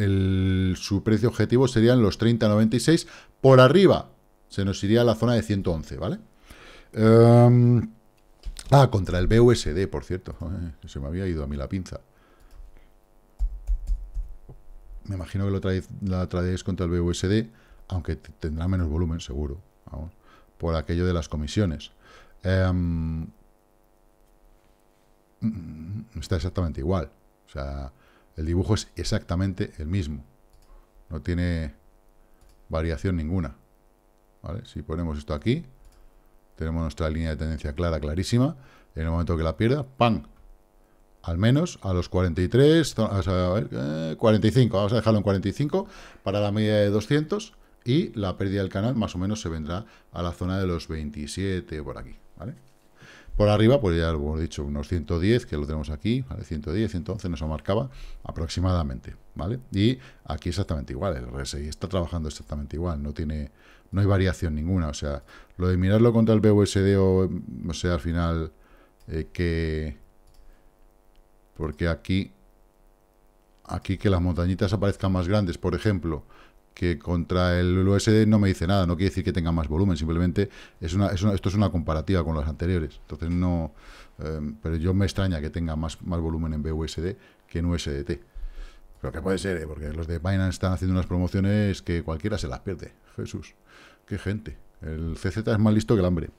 Speaker 1: su precio objetivo serían los 30,96. Por arriba se nos iría a la zona de 111, ¿vale? Em, ah, contra el BUSD, por cierto. se me había ido a mí la pinza. Me imagino que lo traéis, la traéis contra el BUSD, aunque tendrá menos volumen, seguro. por aquello de las comisiones. Em, mm, mm, mm, está exactamente igual. O sea, el dibujo es exactamente el mismo. No tiene variación ninguna. ¿Vale? Si ponemos esto aquí, tenemos nuestra línea de tendencia clara, clarísima. En el momento que la pierda, ¡pam! Al menos a los 43, a ver, 45, eh, vamos a dejarlo en 45 para la media de 200 y la pérdida del canal más o menos se vendrá a la zona de los 27 por aquí, ¿vale? Por arriba, pues ya lo hemos dicho, unos 110, que lo tenemos aquí, ¿vale? 110, 111 nos marcaba aproximadamente, ¿vale? Y aquí exactamente igual, el RSI está trabajando exactamente igual, no tiene, no hay variación ninguna, o sea, lo de mirarlo contra el BUSD o, o sea, al final, eh, que... Porque aquí, aquí que las montañitas aparezcan más grandes, por ejemplo, que contra el USD no me dice nada, no quiere decir que tenga más volumen, simplemente es una, esto es una comparativa con las anteriores. Entonces no, em, pero yo me extraña que tenga más, más volumen en BUSD que en USDT. Pero que puede ser, ¿eh? porque los de Binance están haciendo unas promociones que cualquiera se las pierde. Jesús, qué gente. El CZ es más listo que el hambre.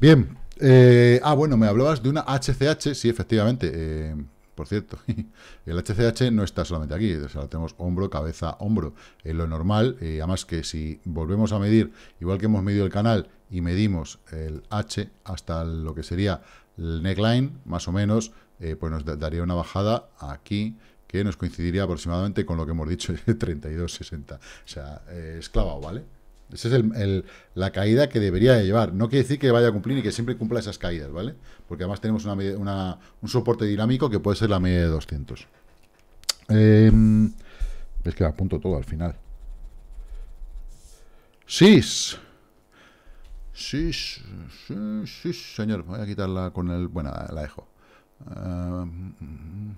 Speaker 1: Bien. Eh, ah, bueno, me hablabas de una HCH, sí, efectivamente. Eh, por cierto. el HCH no está solamente aquí, o tenemos hombro, cabeza, hombro. En lo normal, eh, además que si volvemos a medir, igual que hemos medido el canal y medimos el H hasta lo que sería el neckline, más o menos, eh, pues nos daría una bajada aquí que nos coincidiría aproximadamente con lo que hemos dicho, 60, O sea, eh, es clavado, ¿vale? Esa es el, la caída que debería llevar. No quiere decir que vaya a cumplir y que siempre cumpla esas caídas, ¿vale? Porque además tenemos un soporte dinámico que puede ser la media de 200. Em, es que apunto todo al final. ¡Sis! Sí, sí, señor. Voy a quitarla con el... Bueno, la dejo. Em,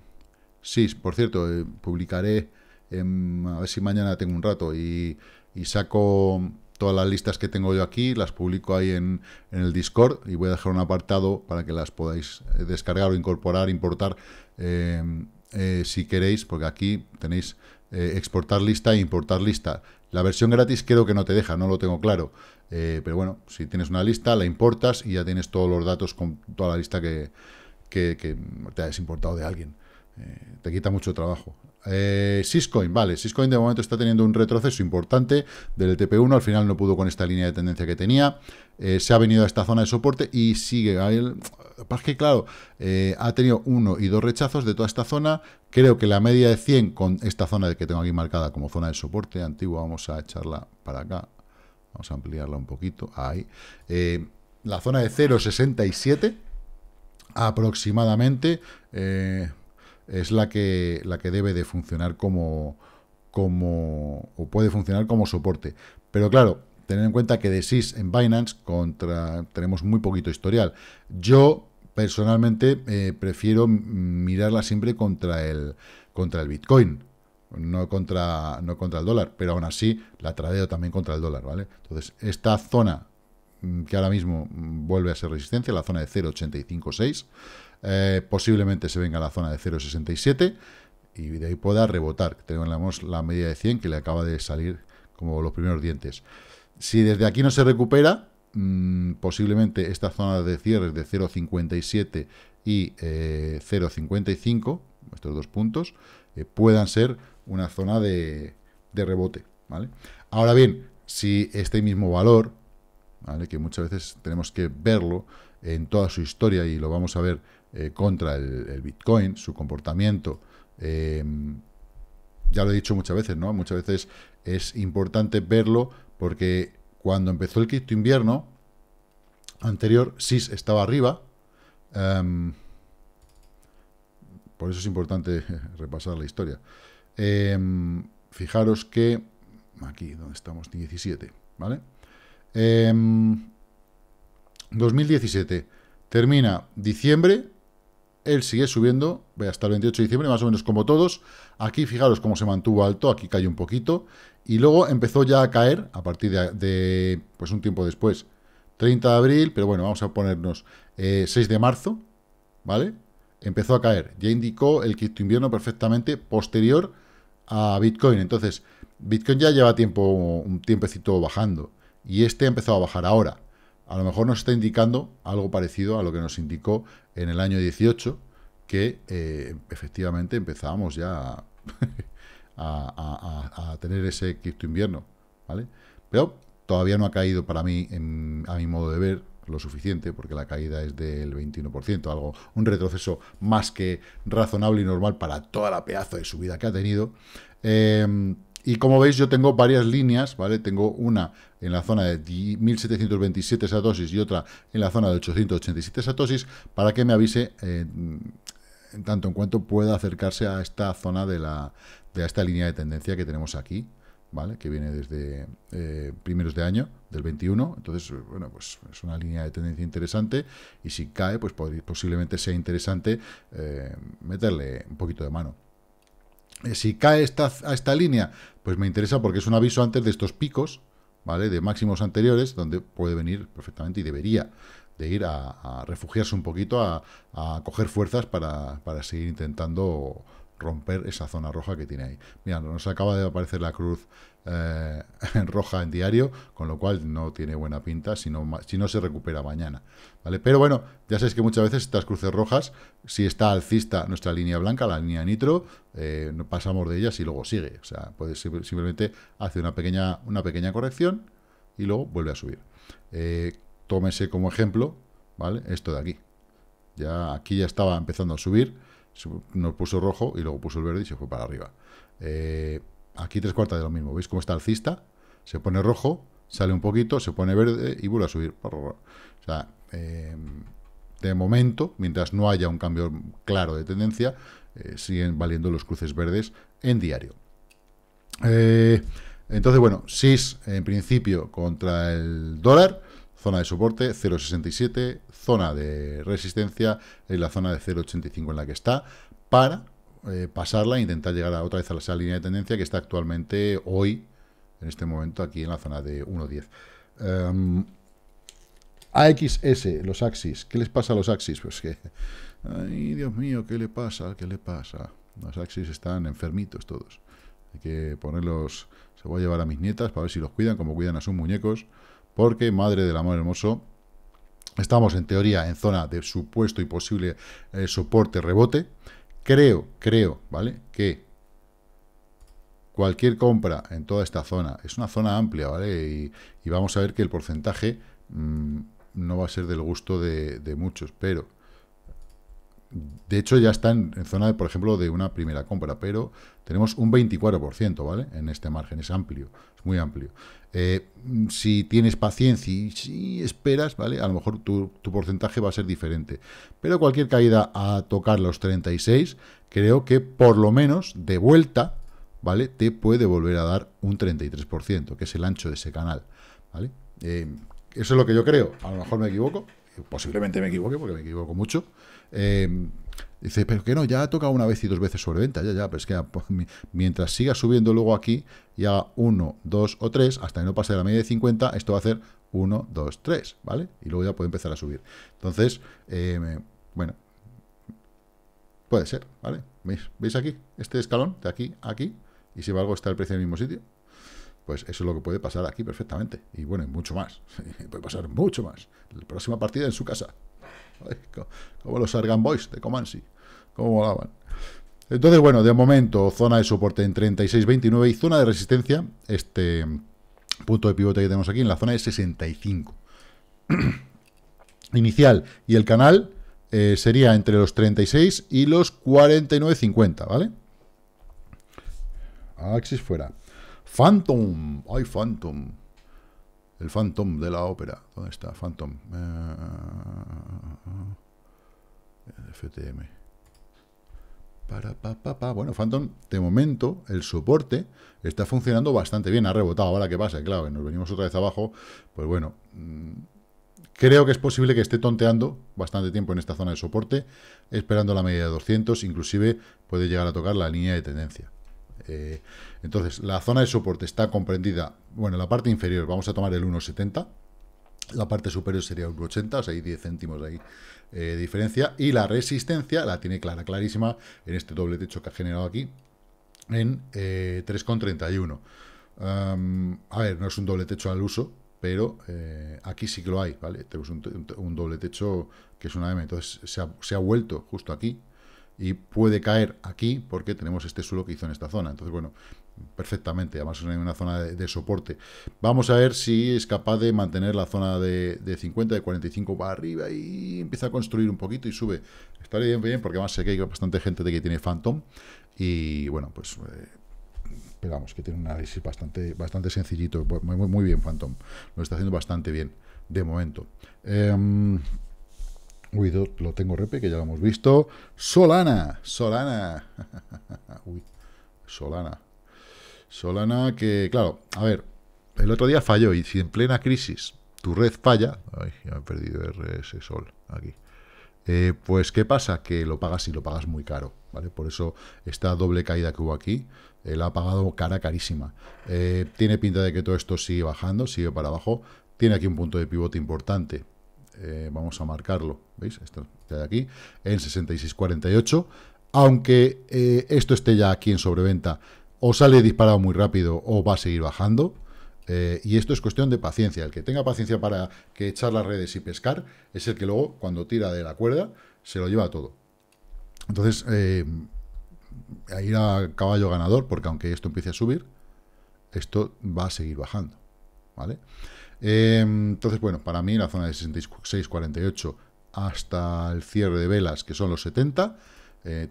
Speaker 1: sis sí, por cierto, eh, publicaré... a ver si mañana tengo un rato y, y saco todas las listas que tengo yo aquí, las publico ahí en, el Discord y voy a dejar un apartado para que las podáis eh, descargar o incorporar, importar eh, eh, si queréis, porque aquí tenéis exportar lista e importar lista. La versión gratis creo que no te deja, no lo tengo claro. pero bueno, si tienes una lista, la importas y ya tienes todos los datos con toda la lista que, que te hayas importado de alguien. te quita mucho trabajo. Eh, Syscoin, vale, Syscoin de momento está teniendo un retroceso importante del TP1, al final no pudo con esta línea de tendencia que tenía, eh, se ha venido a esta zona de soporte y sigue, es que claro, eh, ha tenido uno y dos rechazos de toda esta zona, creo que la media de 100 con esta zona que tengo aquí marcada como zona de soporte antigua, vamos a echarla para acá, vamos a ampliarla un poquito, ahí, eh, la zona de 0,67 aproximadamente, es la que, la que debe de funcionar como, como, o puede funcionar como soporte. Pero claro, tener en cuenta que de SIS en Binance contra, tenemos muy poquito historial. Yo personalmente eh, prefiero mirarla siempre contra el, contra el Bitcoin. No contra, no contra el dólar, pero aún así la tradeo también contra el dólar, ¿vale? Entonces, esta zona mm, que ahora mismo vuelve a ser resistencia, la zona de 0.856, eh, posiblemente se venga a la zona de 0,67 y de ahí pueda rebotar. Tenemos la media de 100 que le acaba de salir como los primeros dientes. Si desde aquí no se recupera, mm, posiblemente esta zona de cierre de 0,57 y 0,55, eh, estos dos puntos, eh, puedan ser una zona de, rebote. ¿vale? Ahora bien, si este mismo valor, que muchas veces tenemos que verlo en toda su historia y lo vamos a ver eh, contra el, Bitcoin, su comportamiento. Em, ya lo he dicho muchas veces, ¿no? Muchas veces es importante verlo porque cuando empezó el cripto invierno anterior, SIS estaba arriba. Em, por eso es importante repasar la historia. Em, fijaros que aquí donde estamos, 17, ¿vale? 2017 termina diciembre él sigue subiendo, hasta el 28 de diciembre, más o menos como todos. Aquí fijaros cómo se mantuvo alto, aquí cayó un poquito. Y luego empezó ya a caer, a partir de, pues un tiempo después, 30 de abril, pero bueno, vamos a ponernos 6 eh, de marzo, ¿vale? Empezó a caer, ya indicó el quinto invierno perfectamente posterior a Bitcoin. Entonces, Bitcoin ya lleva tiempo, un tiempecito bajando, y este ha empezado a bajar ahora a lo mejor nos está indicando algo parecido a lo que nos indicó en el año 18, que eh, efectivamente empezábamos ya a, tener ese cripto invierno, ¿vale? Pero todavía no ha caído para mí, en, a mi modo de ver, lo suficiente, porque la caída es del 21%, algo, un retroceso más que razonable y normal para toda la pedazo de subida que ha tenido. Em, y como veis, yo tengo varias líneas, ¿vale? Tengo una en la zona de 1727 satosis y otra en la zona de 887 satosis para que me avise eh, en tanto en cuanto pueda acercarse a esta zona de, la, de esta línea de tendencia que tenemos aquí, ¿vale? Que viene desde eh, primeros de año, del 21. Entonces, eh, bueno, pues es una línea de tendencia interesante y si cae, pues posiblemente sea interesante meterle un poquito de mano. Eh, si cae a esta línea, pues me interesa porque es un aviso antes de estos picos, ¿vale? De máximos anteriores, donde puede venir perfectamente y debería de ir a, refugiarse un poquito, a, coger fuerzas para, para seguir intentando romper esa zona roja que tiene ahí. Mira, nos acaba de aparecer la cruz eh, roja en diario, con lo cual no tiene buena pinta si no, si no se recupera mañana. ¿vale? Pero bueno, ya sabéis que muchas veces estas cruces rojas, si está alcista nuestra línea blanca, la línea nitro, eh, pasamos de ellas y luego sigue. O sea, puede simplemente hace una pequeña, una pequeña corrección y luego vuelve a subir. Eh, tómese como ejemplo ¿vale? esto de aquí. Ya, aquí ya estaba empezando a subir nos puso rojo y luego puso el verde y se fue para arriba. Eh, aquí tres cuartas de lo mismo. ¿Veis cómo está alcista? Se pone rojo, sale un poquito, se pone verde y vuelve a subir. O sea, eh, de momento, mientras no haya un cambio claro de tendencia, eh, siguen valiendo los cruces verdes en diario. entonces, bueno, SIS en principio contra el dólar zona de soporte 0.67, zona de resistencia en la zona de 0.85 en la que está, para eh, pasarla e intentar llegar otra vez a esa línea de tendencia que está actualmente hoy, en este momento, aquí en la zona de 1.10. Em, AXS, los Axis. ¿Qué les pasa a los Axis? Pues que... Ay, Dios mío, ¿qué le pasa? ¿Qué le pasa? Los Axis están enfermitos todos. Hay que ponerlos... Se voy a llevar a mis nietas para ver si los cuidan, como cuidan a sus muñecos porque, madre del amor hermoso, estamos en teoría en zona de supuesto y posible eh, soporte rebote. Creo, creo, ¿vale? Que cualquier compra en toda esta zona es una zona amplia, ¿vale? Y, vamos a ver que el porcentaje mm, no va a ser del gusto de, muchos, pero... De hecho, ya está en, zona, de, por ejemplo, de una primera compra, pero tenemos un 24%, ¿vale? En este margen, es amplio, es muy amplio. Eh, si tienes paciencia y si esperas, ¿vale? A lo mejor tu, porcentaje va a ser diferente. Pero cualquier caída a tocar los 36, creo que por lo menos de vuelta, ¿vale? Te puede volver a dar un 33%, que es el ancho de ese canal, ¿vale? Eh, eso es lo que yo creo. A lo mejor me equivoco, posiblemente me equivoque porque me equivoco mucho. Eh, Dice, pero que no, ya ha tocado una vez y dos veces sobreventa, ya, ya, pero es que mientras siga subiendo luego aquí ya uno 1, 2 o 3, hasta que no pase la media de 50, esto va a hacer 1, 2, 3, ¿vale? Y luego ya puede empezar a subir. Entonces, eh, bueno, puede ser, ¿vale? ¿Veis? aquí? Este escalón, de aquí a aquí, y si va algo está el precio en el mismo sitio, pues eso es lo que puede pasar aquí perfectamente. Y bueno, y mucho más, puede pasar mucho más. La próxima partida en su casa. Como los Argan Boys de Comansi. Cómo volaban. Entonces, bueno, de momento, zona de soporte en 36.29 y zona de resistencia, este punto de pivote que tenemos aquí, en la zona de 65. Inicial y el canal sería entre los 36 y los 49.50, ¿vale? Axis fuera. Phantom. ¡Ay, Phantom! El Phantom de la ópera. ¿Dónde está? Phantom. FTM. Bueno, Phantom, de momento, el soporte está funcionando bastante bien. Ha rebotado. Ahora que pasa, claro, que nos venimos otra vez abajo. Pues bueno, mm, creo que es posible que esté tonteando bastante tiempo en esta zona de soporte, esperando la media de 200. Inclusive puede llegar a tocar la línea de tendencia. Eh, entonces, la zona de soporte está comprendida, bueno, la parte inferior, vamos a tomar el 1,70 la parte superior sería un 80, o sea, hay 10 céntimos ahí de eh, diferencia. Y la resistencia la tiene clara, clarísima, en este doble techo que ha generado aquí, en 3,31. Eh, a ver, no es un doble techo al uso, pero eh, aquí sí que lo hay, ¿vale? Tenemos un, doble techo que es una M, entonces se ha, se ha, vuelto justo aquí y puede caer aquí porque tenemos este suelo que hizo en esta zona. Entonces, bueno, perfectamente, además en una zona de, soporte. Vamos a ver si es capaz de mantener la zona de, 50, de 45 para arriba y empieza a construir un poquito y sube. Estaría bien, bien, porque además sé que hay bastante gente de que tiene Phantom y bueno, pues... Eh, que tiene un análisis bastante, bastante sencillito, muy, muy, bien Phantom, lo está haciendo bastante bien, de momento. Em, lo tengo repe, que ya lo hemos visto. Solana, Solana. Solana. Solana que, claro, a ver, el otro día falló y si en plena crisis tu red falla, ay, he perdido RS Sol aquí, eh, pues ¿qué pasa? Que lo pagas y lo pagas muy caro, ¿vale? Por eso esta doble caída que hubo aquí, él eh, ha pagado cara carísima. Eh, tiene pinta de que todo esto sigue bajando, sigue para abajo, tiene aquí un punto de pivote importante, vamos a marcarlo, ¿veis? Esto de aquí, en 66.48, aunque esto esté ya aquí en sobreventa, o sale disparado muy rápido o va a seguir bajando. Eh, y esto es cuestión de paciencia. El que tenga paciencia para que echar las redes y pescar es el que luego, cuando tira de la cuerda, se lo lleva todo. Entonces, eh, a ir a caballo ganador, porque aunque esto empiece a subir, esto va a seguir bajando. ¿Vale? Eh, entonces, bueno, para mí la zona de 66,48 hasta el cierre de velas, que son los 70,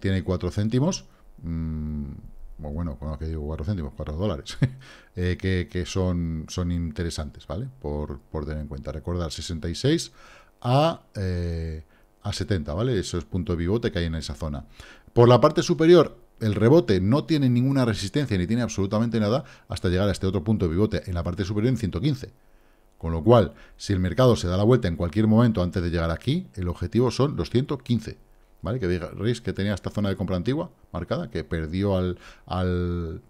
Speaker 1: tiene 4 céntimos. Mm, bueno, bueno, lo eh, que digo 4 céntimos, 4 dólares, que, son, son interesantes, ¿vale? Por, tener en cuenta. Recordar 66 a, eh, a 70, ¿vale? Eso es punto de pivote que hay en esa zona. Por la parte superior, el rebote no tiene ninguna resistencia ni tiene absolutamente nada hasta llegar a este otro punto de pivote en la parte superior en 115. Con lo cual, si el mercado se da la vuelta en cualquier momento antes de llegar aquí, el objetivo son los 115. Que diga, que tenía esta zona de compra antigua marcada, que perdió al, al,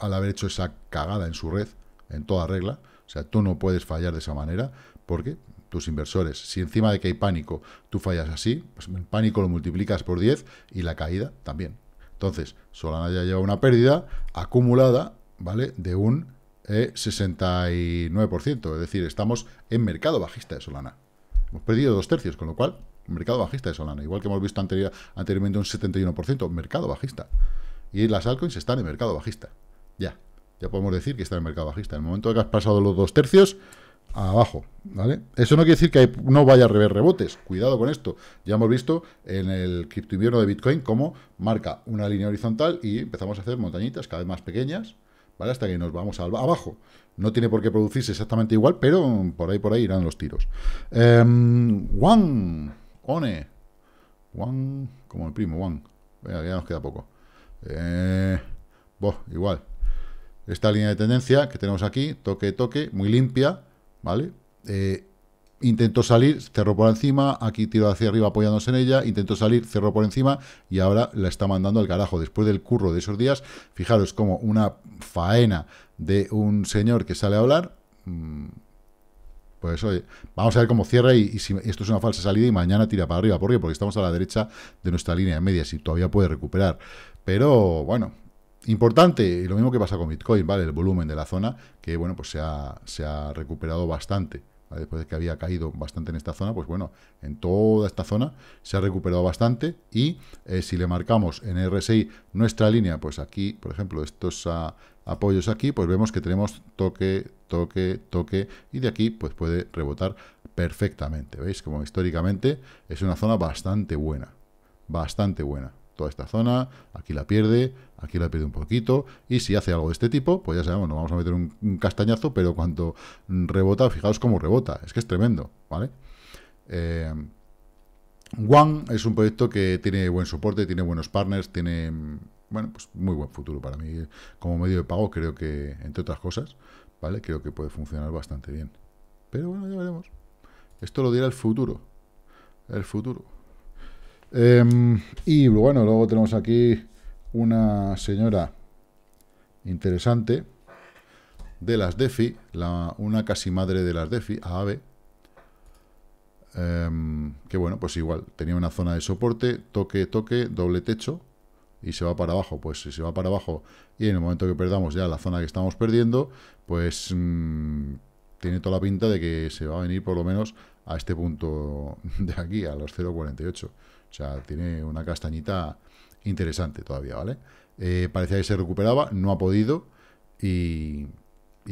Speaker 1: haber hecho esa cagada en su red, en toda regla. O sea, tú no puedes fallar de esa manera, porque tus inversores, si encima de que hay pánico, tú fallas así, pues el pánico lo multiplicas por 10 y la caída también. Entonces, Solana ya lleva una pérdida acumulada, ¿vale? De un 69%. Eh, es decir, estamos en mercado bajista de Solana. Hemos perdido dos tercios, con lo cual Mercado bajista de Solana, igual que hemos visto anteriormente un 71%, mercado bajista. Y las altcoins están en mercado bajista. Ya, ya podemos decir que están en mercado bajista. En el momento que has pasado los dos tercios, abajo, ¿vale? Eso no quiere decir que no vaya a rever rebotes, cuidado con esto. Ya hemos visto en el cripto invierno de Bitcoin cómo marca una línea horizontal y empezamos a hacer montañitas cada vez más pequeñas, ¿vale? Hasta que nos vamos abajo. No tiene por qué producirse exactamente igual, pero por ahí por ahí irán los tiros. Em, One. Juan, como el primo, Juan. Venga, ya nos queda poco. Eh, igual. Esta línea de tendencia que tenemos aquí, toque, toque, muy limpia, ¿vale? Eh, intentó salir, cerró por encima, aquí tiro hacia arriba apoyándose en ella, intentó salir, cerró por encima y ahora la está mandando al carajo. Después del curro de esos días, fijaros como una faena de un señor que sale a hablar, mm, pues eso, vamos a ver cómo cierra y, si esto es una falsa salida y mañana tira para arriba. ¿Por qué? Porque estamos a la derecha de nuestra línea media, si todavía puede recuperar. Pero bueno, importante, y lo mismo que pasa con Bitcoin, ¿vale? El volumen de la zona, que bueno, pues se ha, recuperado bastante. Después de que había caído bastante en esta zona, pues bueno, en toda esta zona se ha recuperado bastante. Y eh, si le marcamos en RSI nuestra línea, pues aquí, por ejemplo, esto es a ah, apoyos aquí, pues vemos que tenemos toque, toque, toque, y de aquí pues puede rebotar perfectamente. ¿Veis? Como históricamente es una zona bastante buena, bastante buena. Toda esta zona, aquí la pierde, aquí la pierde un poquito, y si hace algo de este tipo, pues ya sabemos, nos vamos a meter un, castañazo, pero cuando rebota, fijaos cómo rebota, es que es tremendo, ¿vale? One eh, es un proyecto que tiene buen soporte, tiene buenos partners, tiene bueno, pues muy buen futuro para mí. Como medio de pago creo que, entre otras cosas, ¿vale? Creo que puede funcionar bastante bien. Pero bueno, ya veremos. Esto lo dirá el futuro. El futuro. Em, y bueno, luego tenemos aquí una señora interesante de las DeFi, la, una casi madre de las DeFi, Aave eh, em, que bueno, pues igual, tenía una zona de soporte, toque, toque, doble techo, y se va para abajo, pues si se va para abajo y en el momento que perdamos ya la zona que estamos perdiendo, pues mm, tiene toda la pinta de que se va a venir por lo menos a este punto de aquí, a los 0.48. O sea, tiene una castañita interesante todavía, ¿vale? Eh, parecía que se recuperaba, no ha podido y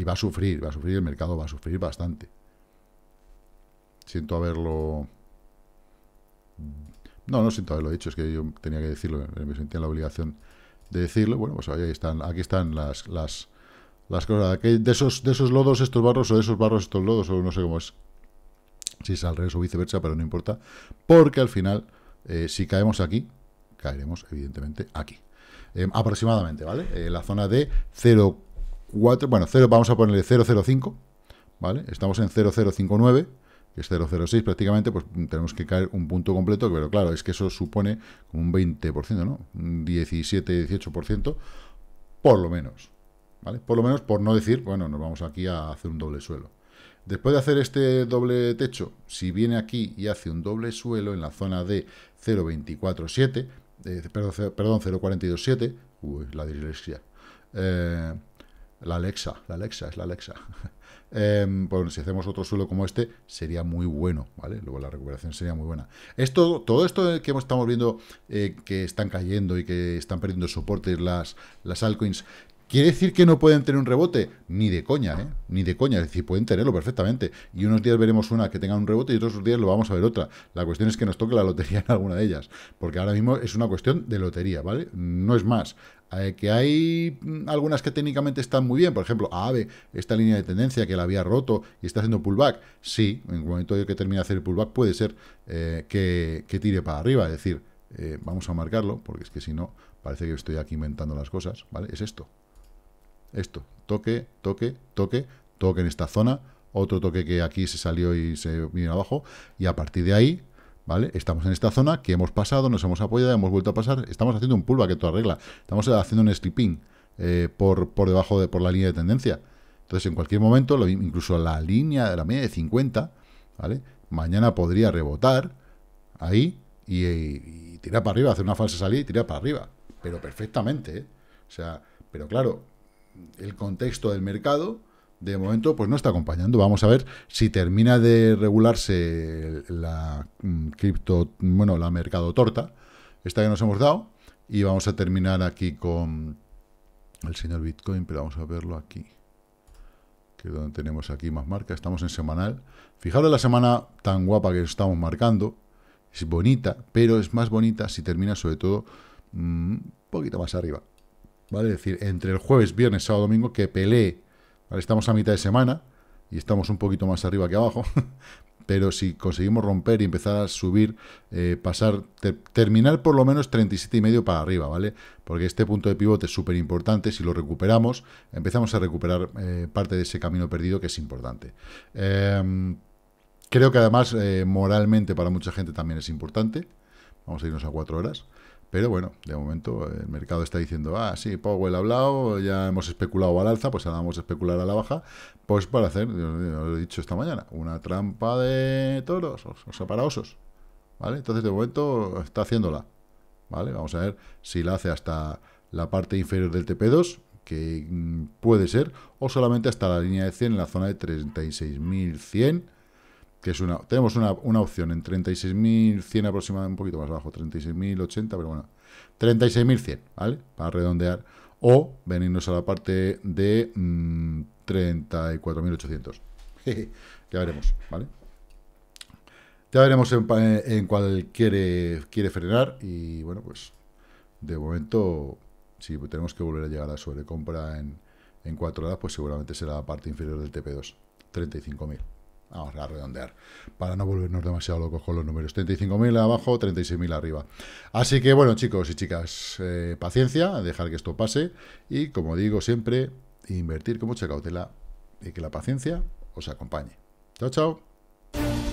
Speaker 1: va a sufrir, va a sufrir el mercado, va a sufrir bastante. Siento haberlo no, no siento haberlo dicho, es que yo tenía que decirlo, eh, me sentía la obligación de decirlo. Bueno, pues ahí están, aquí están las, las, las cosas. de, esos, de esos lodos estos barros o de esos barros estos lodos o no sé cómo es. Si es al revés o viceversa, pero no importa. Porque al final, eh, si caemos aquí, caeremos evidentemente aquí. Em, aproximadamente, ¿vale? Eh, la zona de 0,4, bueno, 0, vamos a ponerle 0,05, ¿vale? Estamos en 0,059 que es 0,06 prácticamente, pues tenemos que caer un punto completo, pero claro, es que eso supone un 20%, ¿no? Un 17, 18%, por lo menos, ¿vale? Por lo menos por no decir, bueno, nos vamos aquí a hacer un doble suelo. Después de hacer este doble techo, si viene aquí y hace un doble suelo en la zona de 0.247, eh, perdón, 0.427, uy, la dislexia, eh, la Alexa, la Alexa, es la Alexa. eh, bueno, si hacemos otro suelo como este, sería muy bueno, ¿vale? Luego la recuperación sería muy buena. Esto, todo esto que estamos viendo eh, que están cayendo y que están perdiendo soportes las, las altcoins, ¿Quiere decir que no pueden tener un rebote? Ni de coña, ¿eh? Ni de coña. Es decir, pueden tenerlo perfectamente. Y unos días veremos una que tenga un rebote y otros días lo vamos a ver otra. La cuestión es que nos toque la lotería en alguna de ellas. Porque ahora mismo es una cuestión de lotería, ¿vale? No es más. Eh, que hay mm, algunas que técnicamente están muy bien, por ejemplo, ave esta línea de tendencia que la había roto y está haciendo pullback, sí, en el momento que termina de hacer el pullback puede ser eh, que, tire para arriba, es decir, eh, vamos a marcarlo, porque es que si no, parece que estoy aquí inventando las cosas, ¿vale? Es esto, esto, toque, toque, toque, toque en esta zona, otro toque que aquí se salió y se viene abajo, y a partir de ahí ¿vale? Estamos en esta zona que hemos pasado, nos hemos apoyado, hemos vuelto a pasar, estamos haciendo un pullback que todo arregla. estamos eh, haciendo un stripping eh, por, debajo de por la línea de tendencia. Entonces, en cualquier momento, incluso la línea de la media de 50, ¿vale? Mañana podría rebotar ahí y, eh, tirar para arriba, hacer una falsa salida y tirar para arriba. Pero perfectamente, O sea, pero claro, el contexto del mercado de momento pues no está acompañando. Vamos a ver si termina de regularse la mm, cripto, bueno, la mercado torta, esta que nos hemos dado, y vamos a terminar aquí con el señor Bitcoin, pero vamos a verlo aquí, que es donde tenemos aquí más marca, estamos en semanal. Fijaros la semana tan guapa que estamos marcando, es bonita, pero es más bonita si termina sobre todo mm, un poquito más arriba. ¿Vale? Es decir, entre el jueves, viernes, sábado, domingo, que pelee estamos a mitad de semana y estamos un poquito más arriba que abajo, pero si conseguimos romper y empezar a subir, eh, pasar, terminar por lo menos 37,5 para arriba, ¿vale? Porque este punto de pivote es súper importante, si lo recuperamos, empezamos a recuperar eh, parte de ese camino perdido que es importante. Em, creo que además eh, moralmente para mucha gente también es importante. Vamos a irnos a cuatro horas. Pero bueno, de momento el mercado está diciendo, ah, sí, Powell ha hablado, ya hemos especulado al alza, pues ahora vamos a especular a la baja, pues para hacer, lo he dicho esta mañana, una trampa de toros, o sea, para osos, ¿vale? Entonces de momento está haciéndola, ¿vale? Vamos a ver si la hace hasta la parte inferior del TP2, que mm, puede ser, o solamente hasta la línea de 100 en la zona de 36.100, que es una, tenemos una, opción en 36.100 aproximadamente, un poquito más abajo 36.080, pero bueno, 36.100, ¿vale? Para redondear, o venirnos a la parte de mmm, 34.800. ya veremos, ¿vale? Ya veremos en, eh, en cuál quiere, quiere frenar y bueno, pues de momento, si tenemos que volver a llegar a sobrecompra en, en 4 horas, pues seguramente será la parte inferior del TP2, 35.000. Vamos a redondear, para no volvernos demasiado locos con los números. 35.000 abajo, 36.000 arriba. Así que bueno, chicos y chicas, eh, paciencia, dejar que esto pase y como digo siempre, invertir con mucha cautela y que la paciencia os acompañe. Chao, chao.